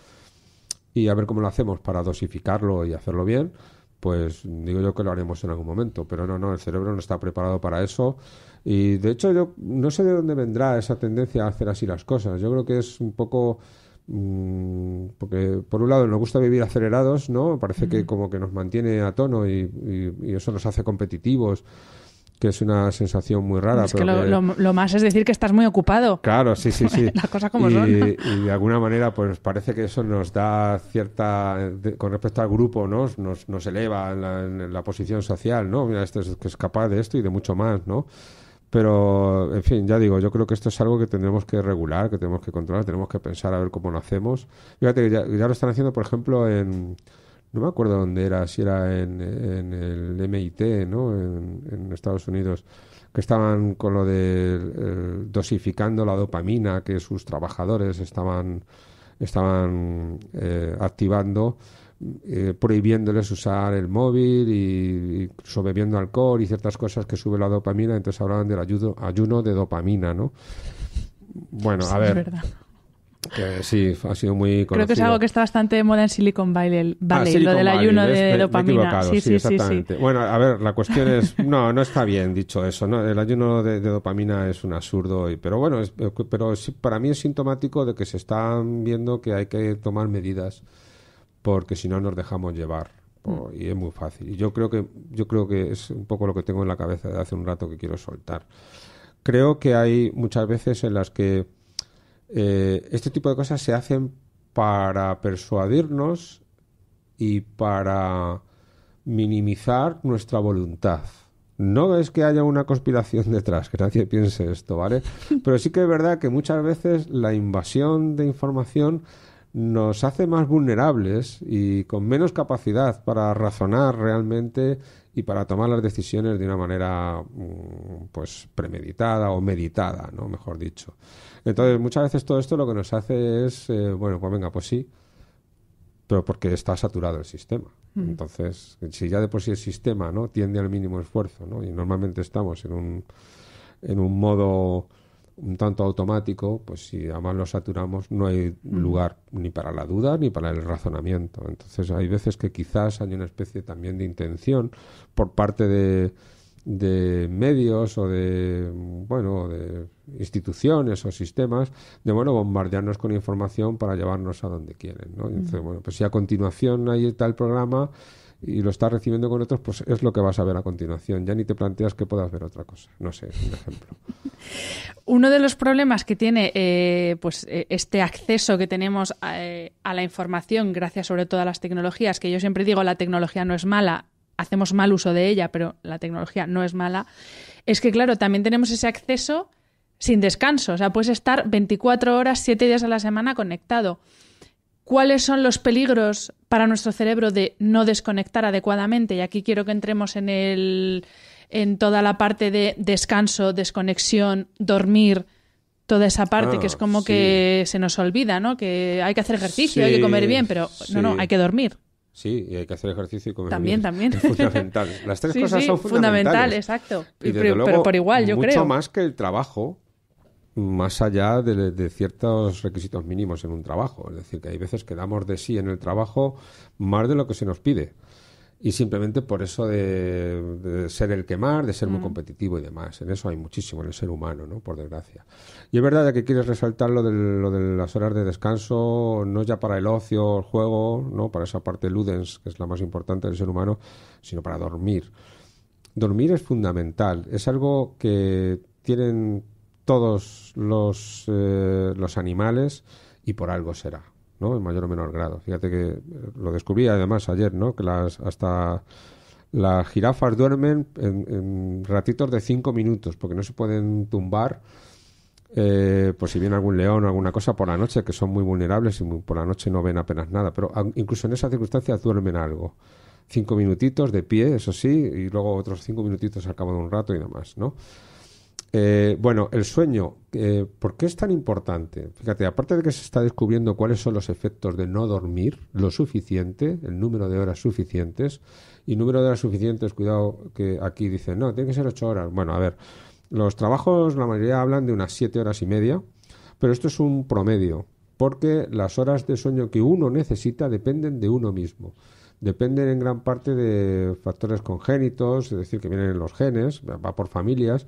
y a ver cómo lo hacemos para dosificarlo y hacerlo bien, pues digo yo que lo haremos en algún momento. Pero no, no, el cerebro no está preparado para eso. Y de hecho yo no sé de dónde vendrá esa tendencia a hacer así las cosas. Yo creo que es un poco mm, porque por un lado nos gusta vivir acelerados, ¿no? Parece que como que nos mantiene a tono y, eso nos hace competitivos que es una sensación muy rara. Es que, lo, más es decir que estás muy ocupado. Claro, sí, sí, sí. Las cosas como y, Y de alguna manera, pues parece que eso nos da cierta, con respecto al grupo, ¿no? Nos, nos eleva en la, posición social, ¿no? Mira, esto es, que es capaz de esto y de mucho más, ¿no? Pero, en fin, ya digo, yo creo que esto es algo que tendremos que regular, que tenemos que controlar, tenemos que pensar a ver cómo lo hacemos. Fíjate, que ya lo están haciendo, por ejemplo, en, no me acuerdo dónde era, si era en, en el MIT, ¿no? En, Estados Unidos, que estaban con lo de eh, dosificando la dopamina que sus trabajadores estaban, estaban eh, activando, eh, prohibiéndoles usar el móvil y, y alcohol y ciertas cosas que sube la dopamina, entonces hablaban del ayuno, de dopamina, ¿no? Bueno, pues a ver. Que sí, ha sido muy conocido. Creo que es algo que está bastante de moda en Silicon Valley, ah, lo del ayuno de dopamina. sí, sí, sí, Bueno, a ver, la cuestión es, no, no está bien dicho eso. ¿no? El ayuno de, dopamina es un absurdo, y, pero bueno, pero sí, para mí es sintomático de que se están viendo que hay que tomar medidas porque si no nos dejamos llevar. Mm. y es muy fácil. Y yo creo que yo creo que es un poco lo que tengo en la cabeza de hace un rato que quiero soltar. Creo que hay muchas veces en las que eh, este tipo de cosas se hacen para persuadirnos y para minimizar nuestra voluntad. No es que haya una conspiración detrás, que nadie piense esto, ¿vale? Pero sí que es verdad que muchas veces la invasión de información nos hace más vulnerables y con menos capacidad para razonar realmente y para tomar las decisiones de una manera mm, pues premeditada o meditada, ¿no? Mejor dicho. Entonces, muchas veces todo esto lo que nos hace es, eh, bueno, pues venga, pues sí, pero porque está saturado el sistema. Entonces, si ya de por sí el sistema ¿no? tiende al mínimo esfuerzo, ¿no? y normalmente estamos en un, en un modo un tanto automático, pues si además lo saturamos no hay lugar ni para la duda ni para el razonamiento. Entonces hay veces que quizás hay una especie también de intención por parte de, de medios o de bueno de instituciones o sistemas de bueno bombardearnos con información para llevarnos a donde quieren ¿no? Mm. pues si a continuación hay tal programa y lo estás recibiendo con otros pues es lo que vas a ver a continuación ya ni te planteas que puedas ver otra cosa no sé un ejemplo uno de los problemas que tiene eh, pues e, este acceso que tenemos a, eh, a la información gracias sobre todo a las tecnologías que yo siempre digo la tecnología no es mala hacemos mal uso de ella, pero la tecnología no es mala, es que claro, también tenemos ese acceso sin descanso, o sea, puedes estar 24 horas, 7 días a la semana conectado. ¿Cuáles son los peligros para nuestro cerebro de no desconectar adecuadamente? Y aquí quiero que entremos en el en toda la parte de descanso, desconexión, dormir, toda esa parte que es como que se nos olvida, ¿no? Que hay que hacer ejercicio, hay que comer bien, pero no, no, hay que dormir. Sí, y hay que hacer ejercicio y comer también, También, Fundamental. Las tres cosas son fundamentales. exacto. pero, por igual, yo creo. Mucho más que el trabajo, más allá de, ciertos requisitos mínimos en un trabajo. Es decir, que hay veces que damos de sí en el trabajo más de lo que se nos pide y simplemente por eso de, ser el que más, de ser muy mm. competitivo y demás. En eso hay muchísimo en el ser humano, ¿no? Por desgracia. Y es verdad que quieres resaltar lo, lo de las horas de descanso, no ya para el ocio, el juego, ¿no? Para esa parte ludens, que es la más importante del ser humano, sino para dormir. Dormir es fundamental. Es algo que tienen todos los, eh, los animales y por algo será. ¿no? En mayor o menor grado. Fíjate que eh, lo descubrí además ayer, ¿no? Que las hasta las jirafas duermen en, ratitos de cinco minutos porque no se pueden tumbar. Eh, pues si viene algún león o alguna cosa por la noche, que son muy vulnerables y por la noche no ven apenas nada, pero incluso en esas circunstancias duermen algo. Cinco minutitos de pie, eso sí, y luego otros cinco minutitos al cabo de un rato y demás, ¿no? Eh, bueno, el sueño, eh, ¿por qué es tan importante? Fíjate, aparte de que se está descubriendo cuáles son los efectos de no dormir lo suficiente, el número de horas suficientes, y número de horas suficientes, cuidado que aquí dicen, no, tiene que ser ocho horas. Bueno, a ver, los trabajos, la mayoría hablan de unas siete horas y media, pero esto es un promedio, porque las horas de sueño que uno necesita dependen de uno mismo dependen en gran parte de factores congénitos, es decir, que vienen en los genes, va por familias,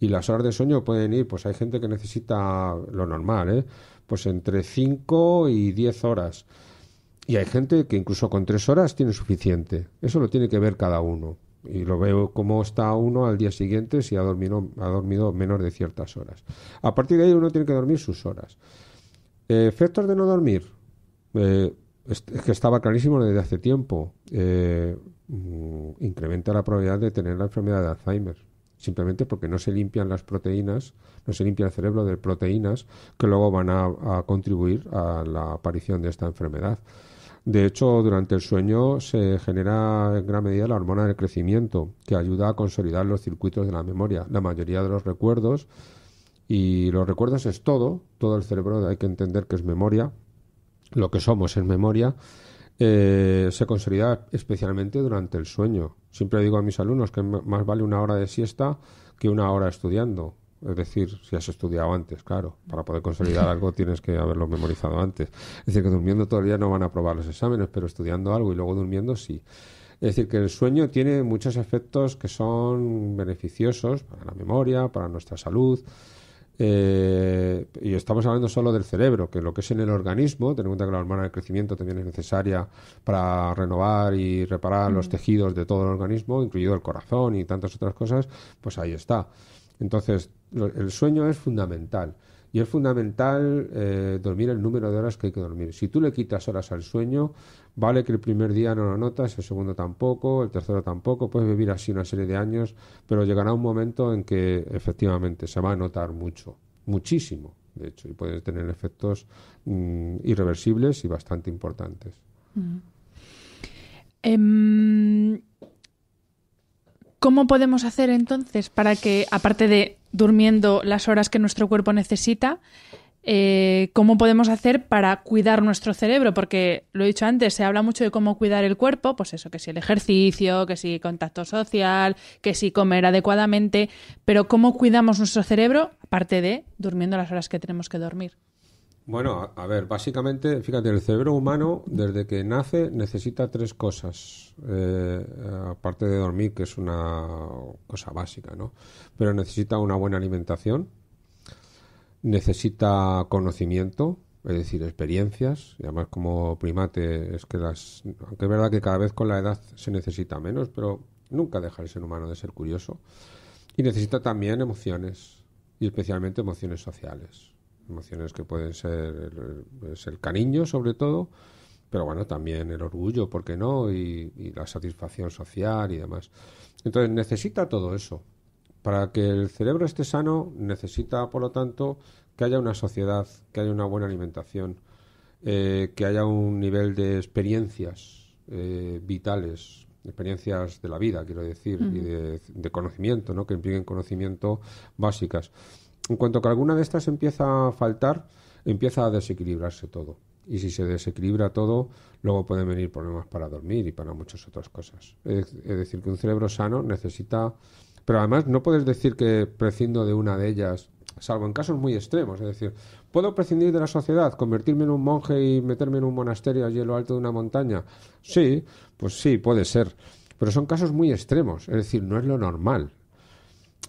y las horas de sueño pueden ir, pues hay gente que necesita lo normal, ¿eh? pues entre 5 y 10 horas. Y hay gente que incluso con 3 horas tiene suficiente. Eso lo tiene que ver cada uno. Y lo veo cómo está uno al día siguiente si ha dormido, ha dormido menos de ciertas horas. A partir de ahí uno tiene que dormir sus horas. Eh, efectos de no dormir. Eh, es que estaba clarísimo desde hace tiempo. Eh, mm, incrementa la probabilidad de tener la enfermedad de Alzheimer simplemente porque no se limpian las proteínas, no se limpia el cerebro de proteínas que luego van a, contribuir a la aparición de esta enfermedad. De hecho, durante el sueño se genera en gran medida la hormona del crecimiento, que ayuda a consolidar los circuitos de la memoria, la mayoría de los recuerdos. Y los recuerdos es todo, todo el cerebro hay que entender que es memoria, lo que somos es memoria, eh, se consolida especialmente durante el sueño. Siempre digo a mis alumnos que más vale una hora de siesta que una hora estudiando. Es decir, si has estudiado antes, claro. Para poder consolidar algo tienes que haberlo memorizado antes. Es decir, que durmiendo todavía no van a aprobar los exámenes, pero estudiando algo y luego durmiendo sí. Es decir, que el sueño tiene muchos efectos que son beneficiosos para la memoria, para nuestra salud. Eh, y estamos hablando solo del cerebro, que lo que es en el organismo, teniendo en cuenta que la hormona de crecimiento también es necesaria para renovar y reparar los tejidos de todo el organismo, incluido el corazón y tantas otras cosas, pues ahí está. Entonces, el sueño es fundamental. Y es fundamental eh, dormir el número de horas que hay que dormir. Si tú le quitas horas al sueño, vale que el primer día no lo notas, el segundo tampoco, el tercero tampoco, puedes vivir así una serie de años, pero llegará un momento en que efectivamente se va a notar mucho, muchísimo, de hecho, y puede tener efectos mm, irreversibles y bastante importantes. Mm. Em, ¿Cómo podemos hacer entonces para que, aparte de durmiendo las horas que nuestro cuerpo necesita, eh, cómo podemos hacer para cuidar nuestro cerebro, porque lo he dicho antes, se habla mucho de cómo cuidar el cuerpo, pues eso, que si el ejercicio, que si contacto social, que si comer adecuadamente, pero cómo cuidamos nuestro cerebro, aparte de durmiendo las horas que tenemos que dormir. Bueno, a, ver, básicamente, fíjate, el cerebro humano desde que nace necesita tres cosas, eh, aparte de dormir, que es una cosa básica, ¿no? Pero necesita una buena alimentación, necesita conocimiento, es decir, experiencias, y además como primate es que las... Aunque es verdad que cada vez con la edad se necesita menos, pero nunca deja el ser humano de ser curioso. Y necesita también emociones, y especialmente emociones sociales Emociones que pueden ser el cariño, sobre todo, pero bueno, también el orgullo, ¿por qué no? Y, la satisfacción social y demás. Entonces, necesita todo eso. Para que el cerebro esté sano, necesita, por lo tanto, que haya una sociedad, que haya una buena alimentación, eh, que haya un nivel de experiencias eh, vitales, experiencias de la vida, quiero decir, y de, de, conocimiento, ¿no? que impliquen conocimiento básicas. En cuanto que alguna de estas empieza a faltar, empieza a desequilibrarse todo. Y si se desequilibra todo, luego pueden venir problemas para dormir y para muchas otras cosas. Es, decir, que un cerebro sano necesita... Pero además no puedes decir que prescindo de una de ellas, salvo en casos muy extremos. Es decir, ¿puedo prescindir de la sociedad, convertirme en un monje y meterme en un monasterio allí en lo alto de una montaña? Sí, pues sí, puede ser. Pero son casos muy extremos. Es decir, no es lo normal.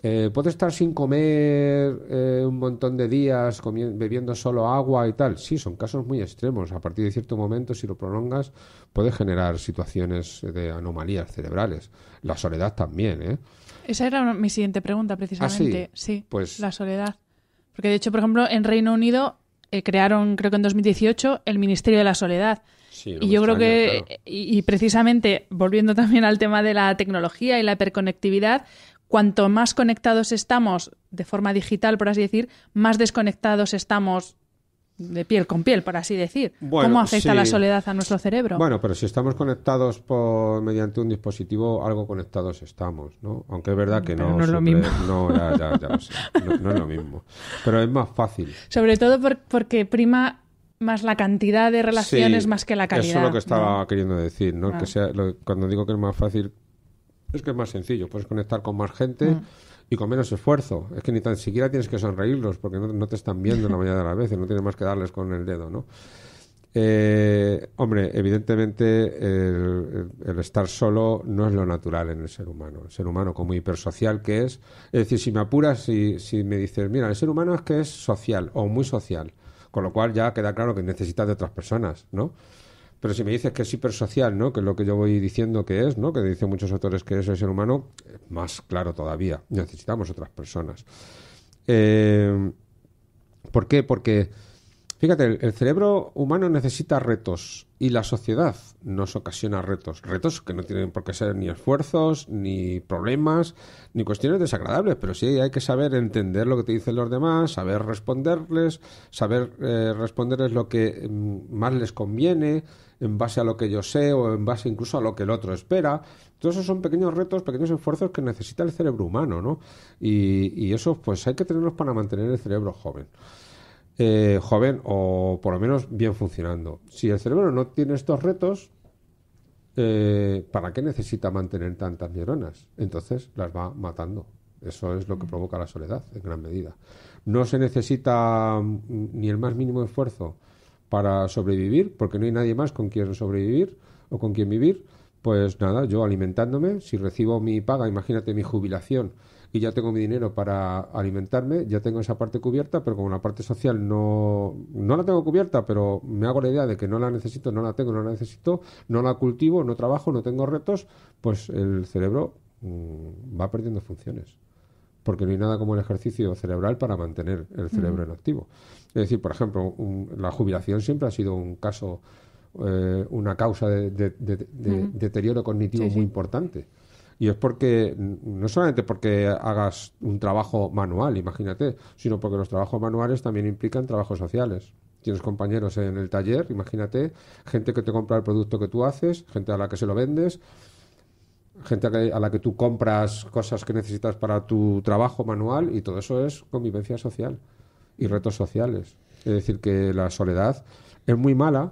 Eh, puede estar sin comer eh, un montón de días, bebiendo solo agua y tal. Sí, son casos muy extremos. A partir de cierto momento, si lo prolongas, puede generar situaciones de anomalías cerebrales. La soledad también, ¿eh? Esa era mi siguiente pregunta, precisamente. Ah, sí? pues la soledad. Porque de hecho, por ejemplo, en Reino Unido eh, crearon, creo que en 2018, el Ministerio de la Soledad. y yo creo que, y, precisamente volviendo también al tema de la tecnología y la hiperconectividad, cuanto más conectados estamos de forma digital, por así decir, más desconectados estamos de piel con piel, por así decir. ¿Cómo afecta la soledad a nuestro cerebro? Bueno, pero si estamos conectados por, mediante un dispositivo, algo conectados estamos, ¿no? Aunque es verdad que pero no, no es lo mismo. No, ya, No, es lo mismo. Pero es más fácil. Sobre todo porque prima más la cantidad de relaciones más que la calidad. Eso es lo que estaba queriendo decir, ¿no? Que sea, cuando digo que es más fácil, es que es más sencillo, puedes conectar con más gente mm. y con menos esfuerzo. Es que ni tan siquiera tienes que sonreírlos porque no, te están viendo la mayoría de las veces, no tienes más que darles con el dedo, ¿no? Eh, hombre, evidentemente el, estar solo no es lo natural en el ser humano. El ser humano como hipersocial que es, es decir, si me apuras si, si me dices, mira, el ser humano es que es social o muy social, con lo cual ya queda claro que necesitas de otras personas, ¿no? Pero si me dices que es hipersocial, ¿no? Que es lo que yo voy diciendo que es, ¿no? Que dicen muchos autores que es el ser humano, más claro todavía. Necesitamos otras personas. Eh, ¿Por qué? Porque Fíjate, el, cerebro humano necesita retos y la sociedad nos ocasiona retos. Retos que no tienen por qué ser ni esfuerzos, ni problemas, ni cuestiones desagradables, pero sí hay que saber entender lo que te dicen los demás, saber responderles, saber eh, responderles lo que mm, más les conviene en base a lo que yo sé o en base incluso a lo que el otro espera. Todos esos son pequeños retos, pequeños esfuerzos que necesita el cerebro humano, ¿no? Y, y pues hay que tenerlos para mantener el cerebro joven. Eh, joven o por lo menos bien funcionando. Si el cerebro no tiene estos retos, eh, ¿para qué necesita mantener tantas neuronas? Entonces las va matando. Eso es lo que mm. provoca la soledad en gran medida. No se necesita mm, ni el más mínimo esfuerzo para sobrevivir, porque no hay nadie más con quien sobrevivir o con quien vivir. Pues nada, yo alimentándome, si recibo mi paga, imagínate mi jubilación, y ya tengo mi dinero para alimentarme, ya tengo esa parte cubierta, pero como la parte social no, no la tengo cubierta, pero me hago la idea de que no la necesito, no la tengo, no la necesito, no la cultivo, no trabajo, no tengo retos, pues el cerebro mm, va perdiendo funciones porque no hay nada como el ejercicio cerebral para mantener el cerebro en mm. activo. Es decir, por ejemplo, la jubilación siempre ha sido un caso, eh, una causa de, deterioro cognitivo muy importante. Y es porque, no solamente porque hagas un trabajo manual, imagínate, sino porque los trabajos manuales también implican trabajos sociales. Tienes compañeros en el taller, imagínate, gente que te compra el producto que tú haces, gente a la que se lo vendes, gente a, la que tú compras cosas que necesitas para tu trabajo manual y todo eso es convivencia social y retos sociales. Es decir, que la soledad es muy mala,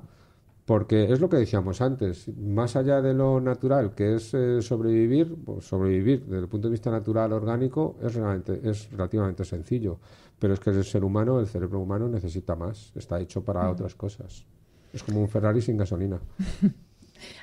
porque es lo que decíamos antes, más allá de lo natural que es eh, sobrevivir, pues sobrevivir desde el punto de vista natural orgánico es, realmente, es relativamente sencillo, pero es que el ser humano, el cerebro humano necesita más, está hecho para mm. otras cosas. Es como un Ferrari sin gasolina.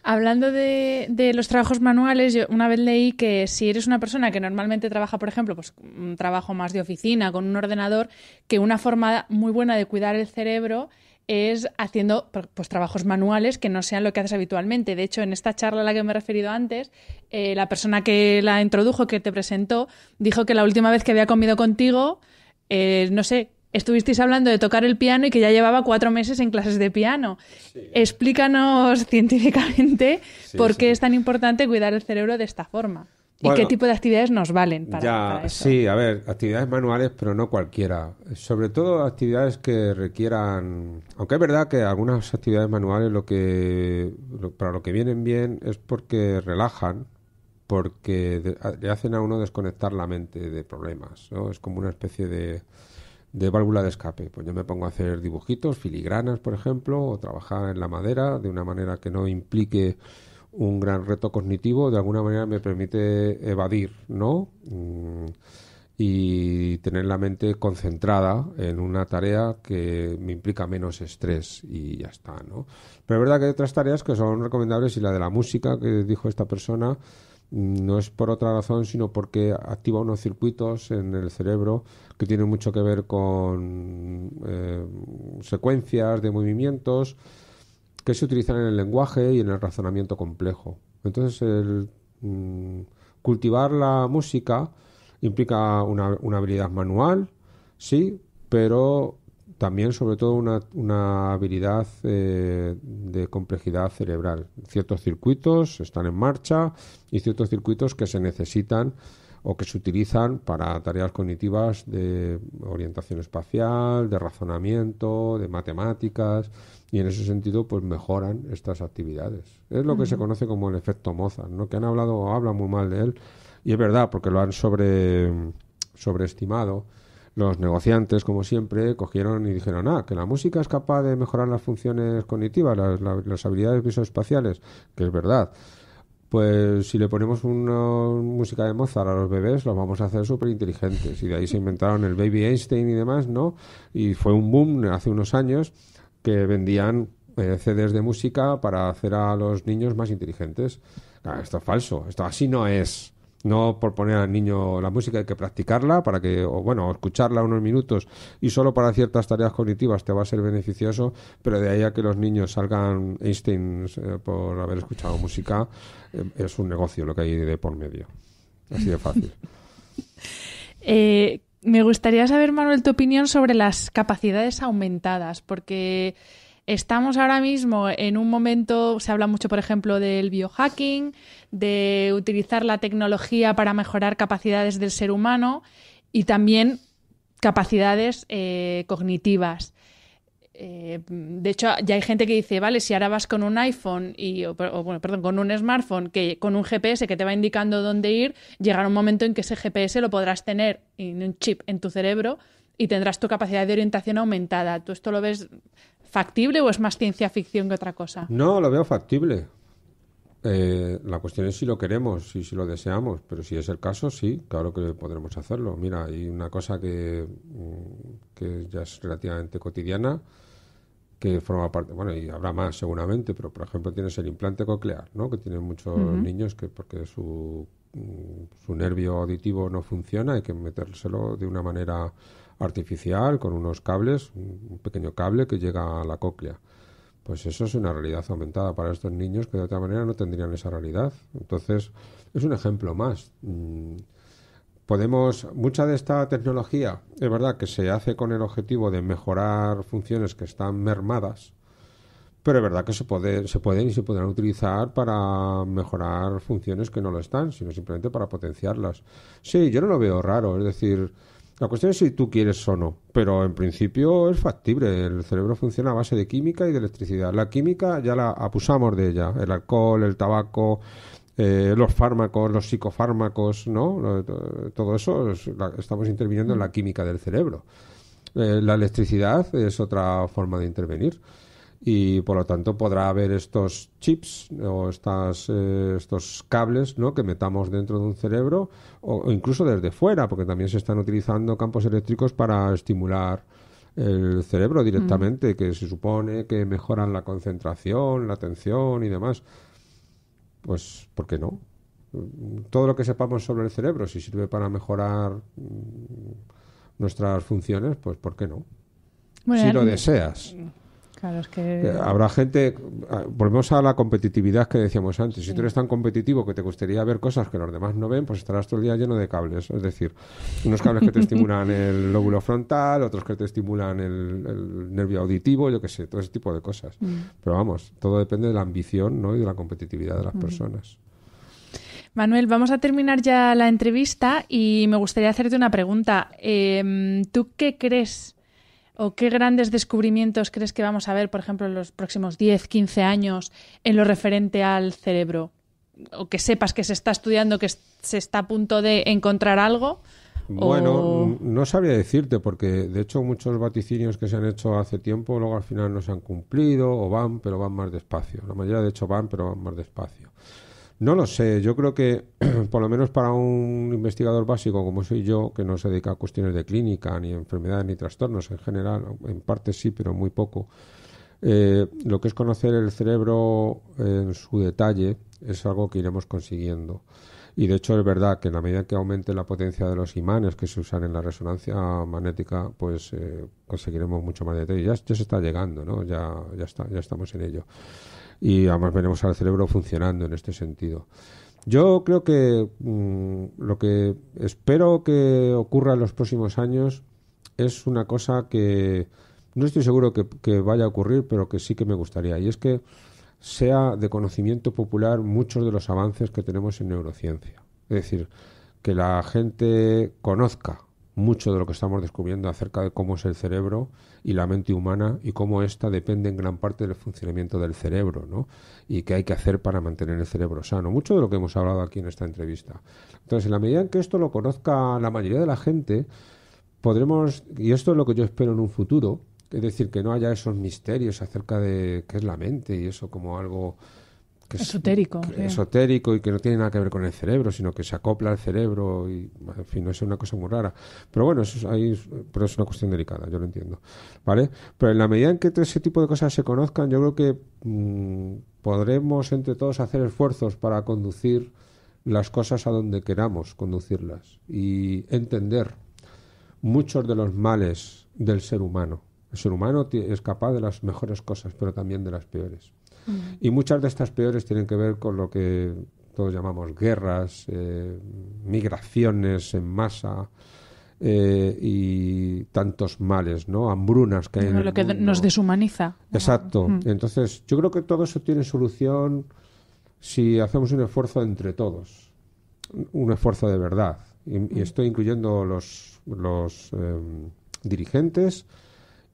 Hablando de, los trabajos manuales, yo una vez leí que si eres una persona que normalmente trabaja, por ejemplo, pues un trabajo más de oficina, con un ordenador, que una forma muy buena de cuidar el cerebro es haciendo pues, trabajos manuales que no sean lo que haces habitualmente. De hecho, en esta charla a la que me he referido antes, eh, la persona que la introdujo, que te presentó, dijo que la última vez que había comido contigo, eh, no sé, estuvisteis hablando de tocar el piano y que ya llevaba cuatro meses en clases de piano. Explícanos científicamente por qué es tan importante cuidar el cerebro de esta forma. ¿Y qué tipo de actividades nos valen para, eso? Sí, a ver, actividades manuales, pero no cualquiera. Sobre todo actividades que requieran... Aunque es verdad que algunas actividades manuales lo que para lo que vienen bien es porque relajan, porque le hacen a uno desconectar la mente de problemas. ¿no? Es como una especie de, de válvula de escape. Pues yo me pongo a hacer dibujitos, filigranas, por ejemplo, o trabajar en la madera de una manera que no implique un gran reto cognitivo, de alguna manera me permite evadir, ¿no? Mm, y tener la mente concentrada en una tarea que me implica menos estrés y ya está, ¿no? Pero es verdad que hay otras tareas que son recomendables y la de la música que dijo esta persona mm, no es por otra razón, sino porque activa unos circuitos en el cerebro que tienen mucho que ver con eh, secuencias de movimientos que se utilizan en el lenguaje y en el razonamiento complejo. Entonces, el, mm, cultivar la música implica una, habilidad manual, sí, pero también, sobre todo, una, habilidad eh, de complejidad cerebral. Ciertos circuitos están en marcha y ciertos circuitos que se necesitan o que se utilizan para tareas cognitivas de orientación espacial, de razonamiento, de matemáticas y en ese sentido pues mejoran estas actividades. Es lo que se conoce como el efecto Mozart, ¿no? que han hablado, hablan muy mal de él, y es verdad, porque lo han sobre, sobreestimado. Los negociantes, como siempre, cogieron y dijeron, ah, que la música es capaz de mejorar las funciones cognitivas, las, habilidades visoespaciales, que es verdad. Pues si le ponemos una música de Mozart a los bebés, los vamos a hacer súper inteligentes. Y de ahí se inventaron el Baby Einstein y demás, ¿no? Y fue un boom hace unos años que vendían eh, CDs de música para hacer a los niños más inteligentes. Claro, esto es falso, esto así no es. No por poner al niño la música, hay que practicarla para que, o bueno, escucharla unos minutos y solo para ciertas tareas cognitivas te va a ser beneficioso, pero de ahí a que los niños salgan Einstein eh, por haber escuchado música, eh, es un negocio lo que hay de por medio. Así de fácil. eh, me gustaría saber, Manuel, tu opinión sobre las capacidades aumentadas, porque estamos ahora mismo en un momento, se habla mucho, por ejemplo, del biohacking, de utilizar la tecnología para mejorar capacidades del ser humano y también capacidades eh, cognitivas. Eh, de hecho, ya hay gente que dice, vale, si ahora vas con un iPhone y, o, bueno, perdón, con un smartphone que con un GPS que te va indicando dónde ir, llegará un momento en que ese GPS lo podrás tener en un chip en tu cerebro y tendrás tu capacidad de orientación aumentada. ¿Tú esto lo ves factible o es más ciencia ficción que otra cosa? No, lo veo factible. Eh, la cuestión es si lo queremos y si lo deseamos, pero si es el caso, sí, claro que podremos hacerlo. Mira, hay una cosa que, mm, ya es relativamente cotidiana, que forma parte, bueno, y habrá más seguramente, pero por ejemplo tienes el implante coclear, ¿no? Que tienen muchos niños que porque su, mm, su nervio auditivo no funciona, hay que metérselo de una manera artificial con unos cables, un pequeño cable que llega a la cóclea pues eso es una realidad aumentada para estos niños que de otra manera no tendrían esa realidad. Entonces, es un ejemplo más. Mm, podemos, mucha de esta tecnología, es verdad que se hace con el objetivo de mejorar funciones que están mermadas, pero es verdad que se, puede, se pueden y se podrán utilizar para mejorar funciones que no lo están, sino simplemente para potenciarlas. Sí, yo no lo veo raro, es decir, la cuestión es si tú quieres o no, pero en principio es factible. El cerebro funciona a base de química y de electricidad. La química ya la abusamos de ella, el alcohol, el tabaco, eh, los fármacos, los psicofármacos, ¿no? Todo eso estamos interviniendo en la mm. química del cerebro. Eh, la electricidad es otra forma de intervenir y por lo tanto podrá haber estos chips o eh, estos cables que metamos dentro de un cerebro o, incluso desde fuera, porque también se están utilizando campos eléctricos para estimular el cerebro mm. directamente, que se supone que mejoran la concentración, la atención y demás. Pues, ¿por qué no? Todo lo que sepamos sobre el cerebro, si sirve para mejorar mm, nuestras funciones, pues, ¿por qué no? si lo deseas. Eh, habrá gente, ah, volvemos a la competitividad que decíamos antes, si tú eres tan competitivo que te gustaría ver cosas que los demás no ven, pues estarás todo el día lleno de cables, es decir, unos cables que te estimulan el lóbulo frontal, otros que te estimulan el, nervio auditivo, yo qué sé, todo ese tipo de cosas. Mm. Pero vamos, todo depende de la ambición y de la competitividad de las mm. personas. Manuel, vamos a terminar ya la entrevista y me gustaría hacerte una pregunta. Em, ¿Tú qué crees ¿O qué grandes descubrimientos crees que vamos a ver, por ejemplo, en los próximos 10, 15 años en lo referente al cerebro? ¿O que sepas que se está estudiando, que se está a punto de encontrar algo? Bueno, no sabría decirte, porque de hecho muchos vaticinios que se han hecho hace tiempo luego al final no se han cumplido o van, pero van más despacio. La mayoría de hecho van, pero van más despacio. No lo sé, yo creo que por lo menos para un investigador básico como soy yo, que no se dedica a cuestiones de clínica, ni enfermedades, ni trastornos en general, en parte sí, pero muy poco, eh, lo que es conocer el cerebro en su detalle es algo que iremos consiguiendo. Y de hecho es verdad que en la medida que aumente la potencia de los imanes que se usan en la resonancia magnética, pues eh, conseguiremos mucho más detalle. Ya, ya se está llegando, ¿no? Ya, ya, está, ya estamos en ello y además veremos al cerebro funcionando en este sentido. Yo creo que mm, lo que espero que ocurra en los próximos años es una cosa que no estoy seguro que, vaya a ocurrir, pero que sí que me gustaría, y es que sea de conocimiento popular muchos de los avances que tenemos en neurociencia. Es decir, que la gente conozca mucho de lo que estamos descubriendo acerca de cómo es el cerebro y la mente humana y cómo ésta depende en gran parte del funcionamiento del cerebro, ¿no? Y qué hay que hacer para mantener el cerebro sano. Mucho de lo que hemos hablado aquí en esta entrevista. Entonces, en la medida en que esto lo conozca la mayoría de la gente, podremos, y esto es lo que yo espero en un futuro, es decir, que no haya esos misterios acerca de qué es la mente y eso como algo esotérico, esotérico y que no tiene nada que ver con el cerebro, sino que se acopla al cerebro y, en fin, no es una cosa muy rara. Pero bueno, eso es, pero es una cuestión delicada, yo lo entiendo, ¿vale? Pero en la medida en que ese tipo de cosas se conozcan, yo creo que mm, podremos entre todos hacer esfuerzos para conducir las cosas a donde queramos conducirlas y entender muchos de los males del ser humano. El ser humano es capaz de las mejores cosas, pero también de las peores. Y muchas de estas peores tienen que ver con lo que todos llamamos guerras, eh, migraciones en masa. Eh, y tantos males, ¿no? Hambrunas que hay en Lo que nos deshumaniza. Exacto. Mm. Entonces, yo creo que todo eso tiene solución si hacemos un esfuerzo entre todos, un esfuerzo de verdad. Y, mm. estoy incluyendo los, los em, dirigentes,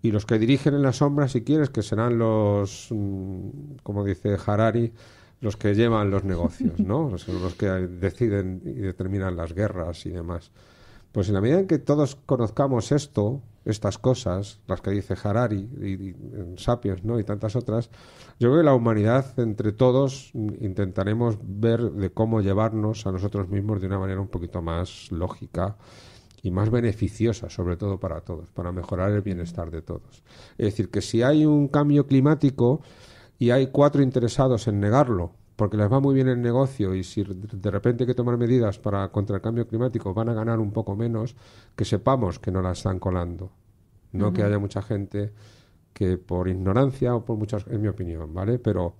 y los que dirigen en la sombra, si quieres, que serán los, mm, como dice Harari, los que llevan los negocios, ¿no? Los, que deciden y determinan las guerras y demás. Pues en la medida en que todos conozcamos esto, estas cosas, las que dice Harari y, Sapiens, ¿no? Y tantas otras, yo creo que la humanidad, entre todos, intentaremos ver de cómo llevarnos a nosotros mismos de una manera un poquito más lógica y más beneficiosa, sobre todo para todos, para mejorar el bienestar de todos. Es decir, que si hay un cambio climático y hay cuatro interesados en negarlo, porque les va muy bien el negocio y si de repente hay que tomar medidas para contra el cambio climático van a ganar un poco menos, que sepamos que no la están colando, no que haya mucha gente que por ignorancia o por muchas, en mi opinión, ¿vale? Pero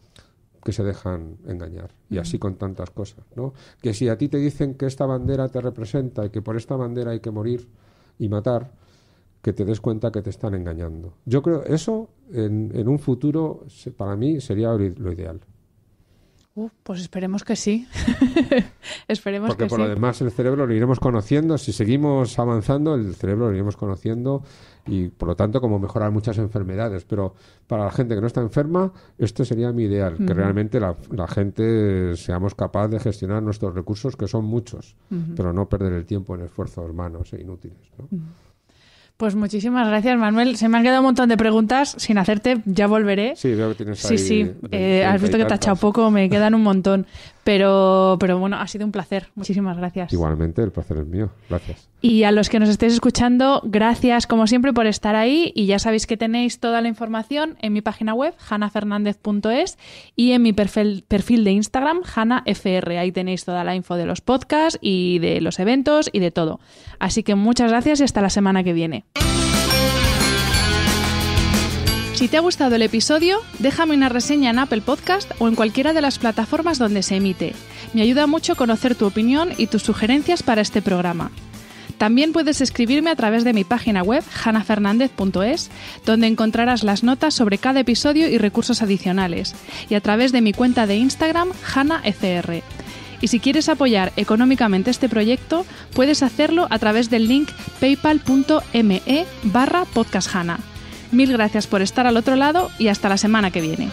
que se dejan engañar. Y así con tantas cosas, ¿no? Que si a ti te dicen que esta bandera te representa y que por esta bandera hay que morir y matar, que te des cuenta que te están engañando. Yo creo eso en, en un futuro para mí sería lo ideal pues esperemos que sí. esperemos Porque que por lo demás el cerebro lo iremos conociendo, si seguimos avanzando el cerebro lo iremos conociendo y por lo tanto como mejorar muchas enfermedades. Pero para la gente que no está enferma, esto sería mi ideal, que realmente la, gente seamos capaz de gestionar nuestros recursos, que son muchos, pero no perder el tiempo en esfuerzos humanos e inútiles. ¿no? Pues muchísimas gracias, Manuel. Se me han quedado un montón de preguntas sin hacerte, ya volveré. Sí, veo que tienes ahí Sí, sí, eh, has visto que te ha echado poco, me quedan un montón. Pero, pero bueno, ha sido un placer. Muchísimas gracias. Igualmente, el placer es mío. Gracias. Y a los que nos estéis escuchando, gracias como siempre por estar ahí. Y ya sabéis que tenéis toda la información en mi página web, hanafernandez.es, y en mi perfil, de Instagram, hanafr. Ahí tenéis toda la info de los podcasts y de los eventos y de todo. Así que muchas gracias y hasta la semana que viene. Si te ha gustado el episodio, déjame una reseña en Apple Podcast o en cualquiera de las plataformas donde se emite. Me ayuda mucho conocer tu opinión y tus sugerencias para este programa. También puedes escribirme a través de mi página web hanafernandez.es, donde encontrarás las notas sobre cada episodio y recursos adicionales, y a través de mi cuenta de Instagram janafr. Y si quieres apoyar económicamente este proyecto, puedes hacerlo a través del link paypal.me barra podcasthana. Mil gracias por estar al otro lado y hasta la semana que viene.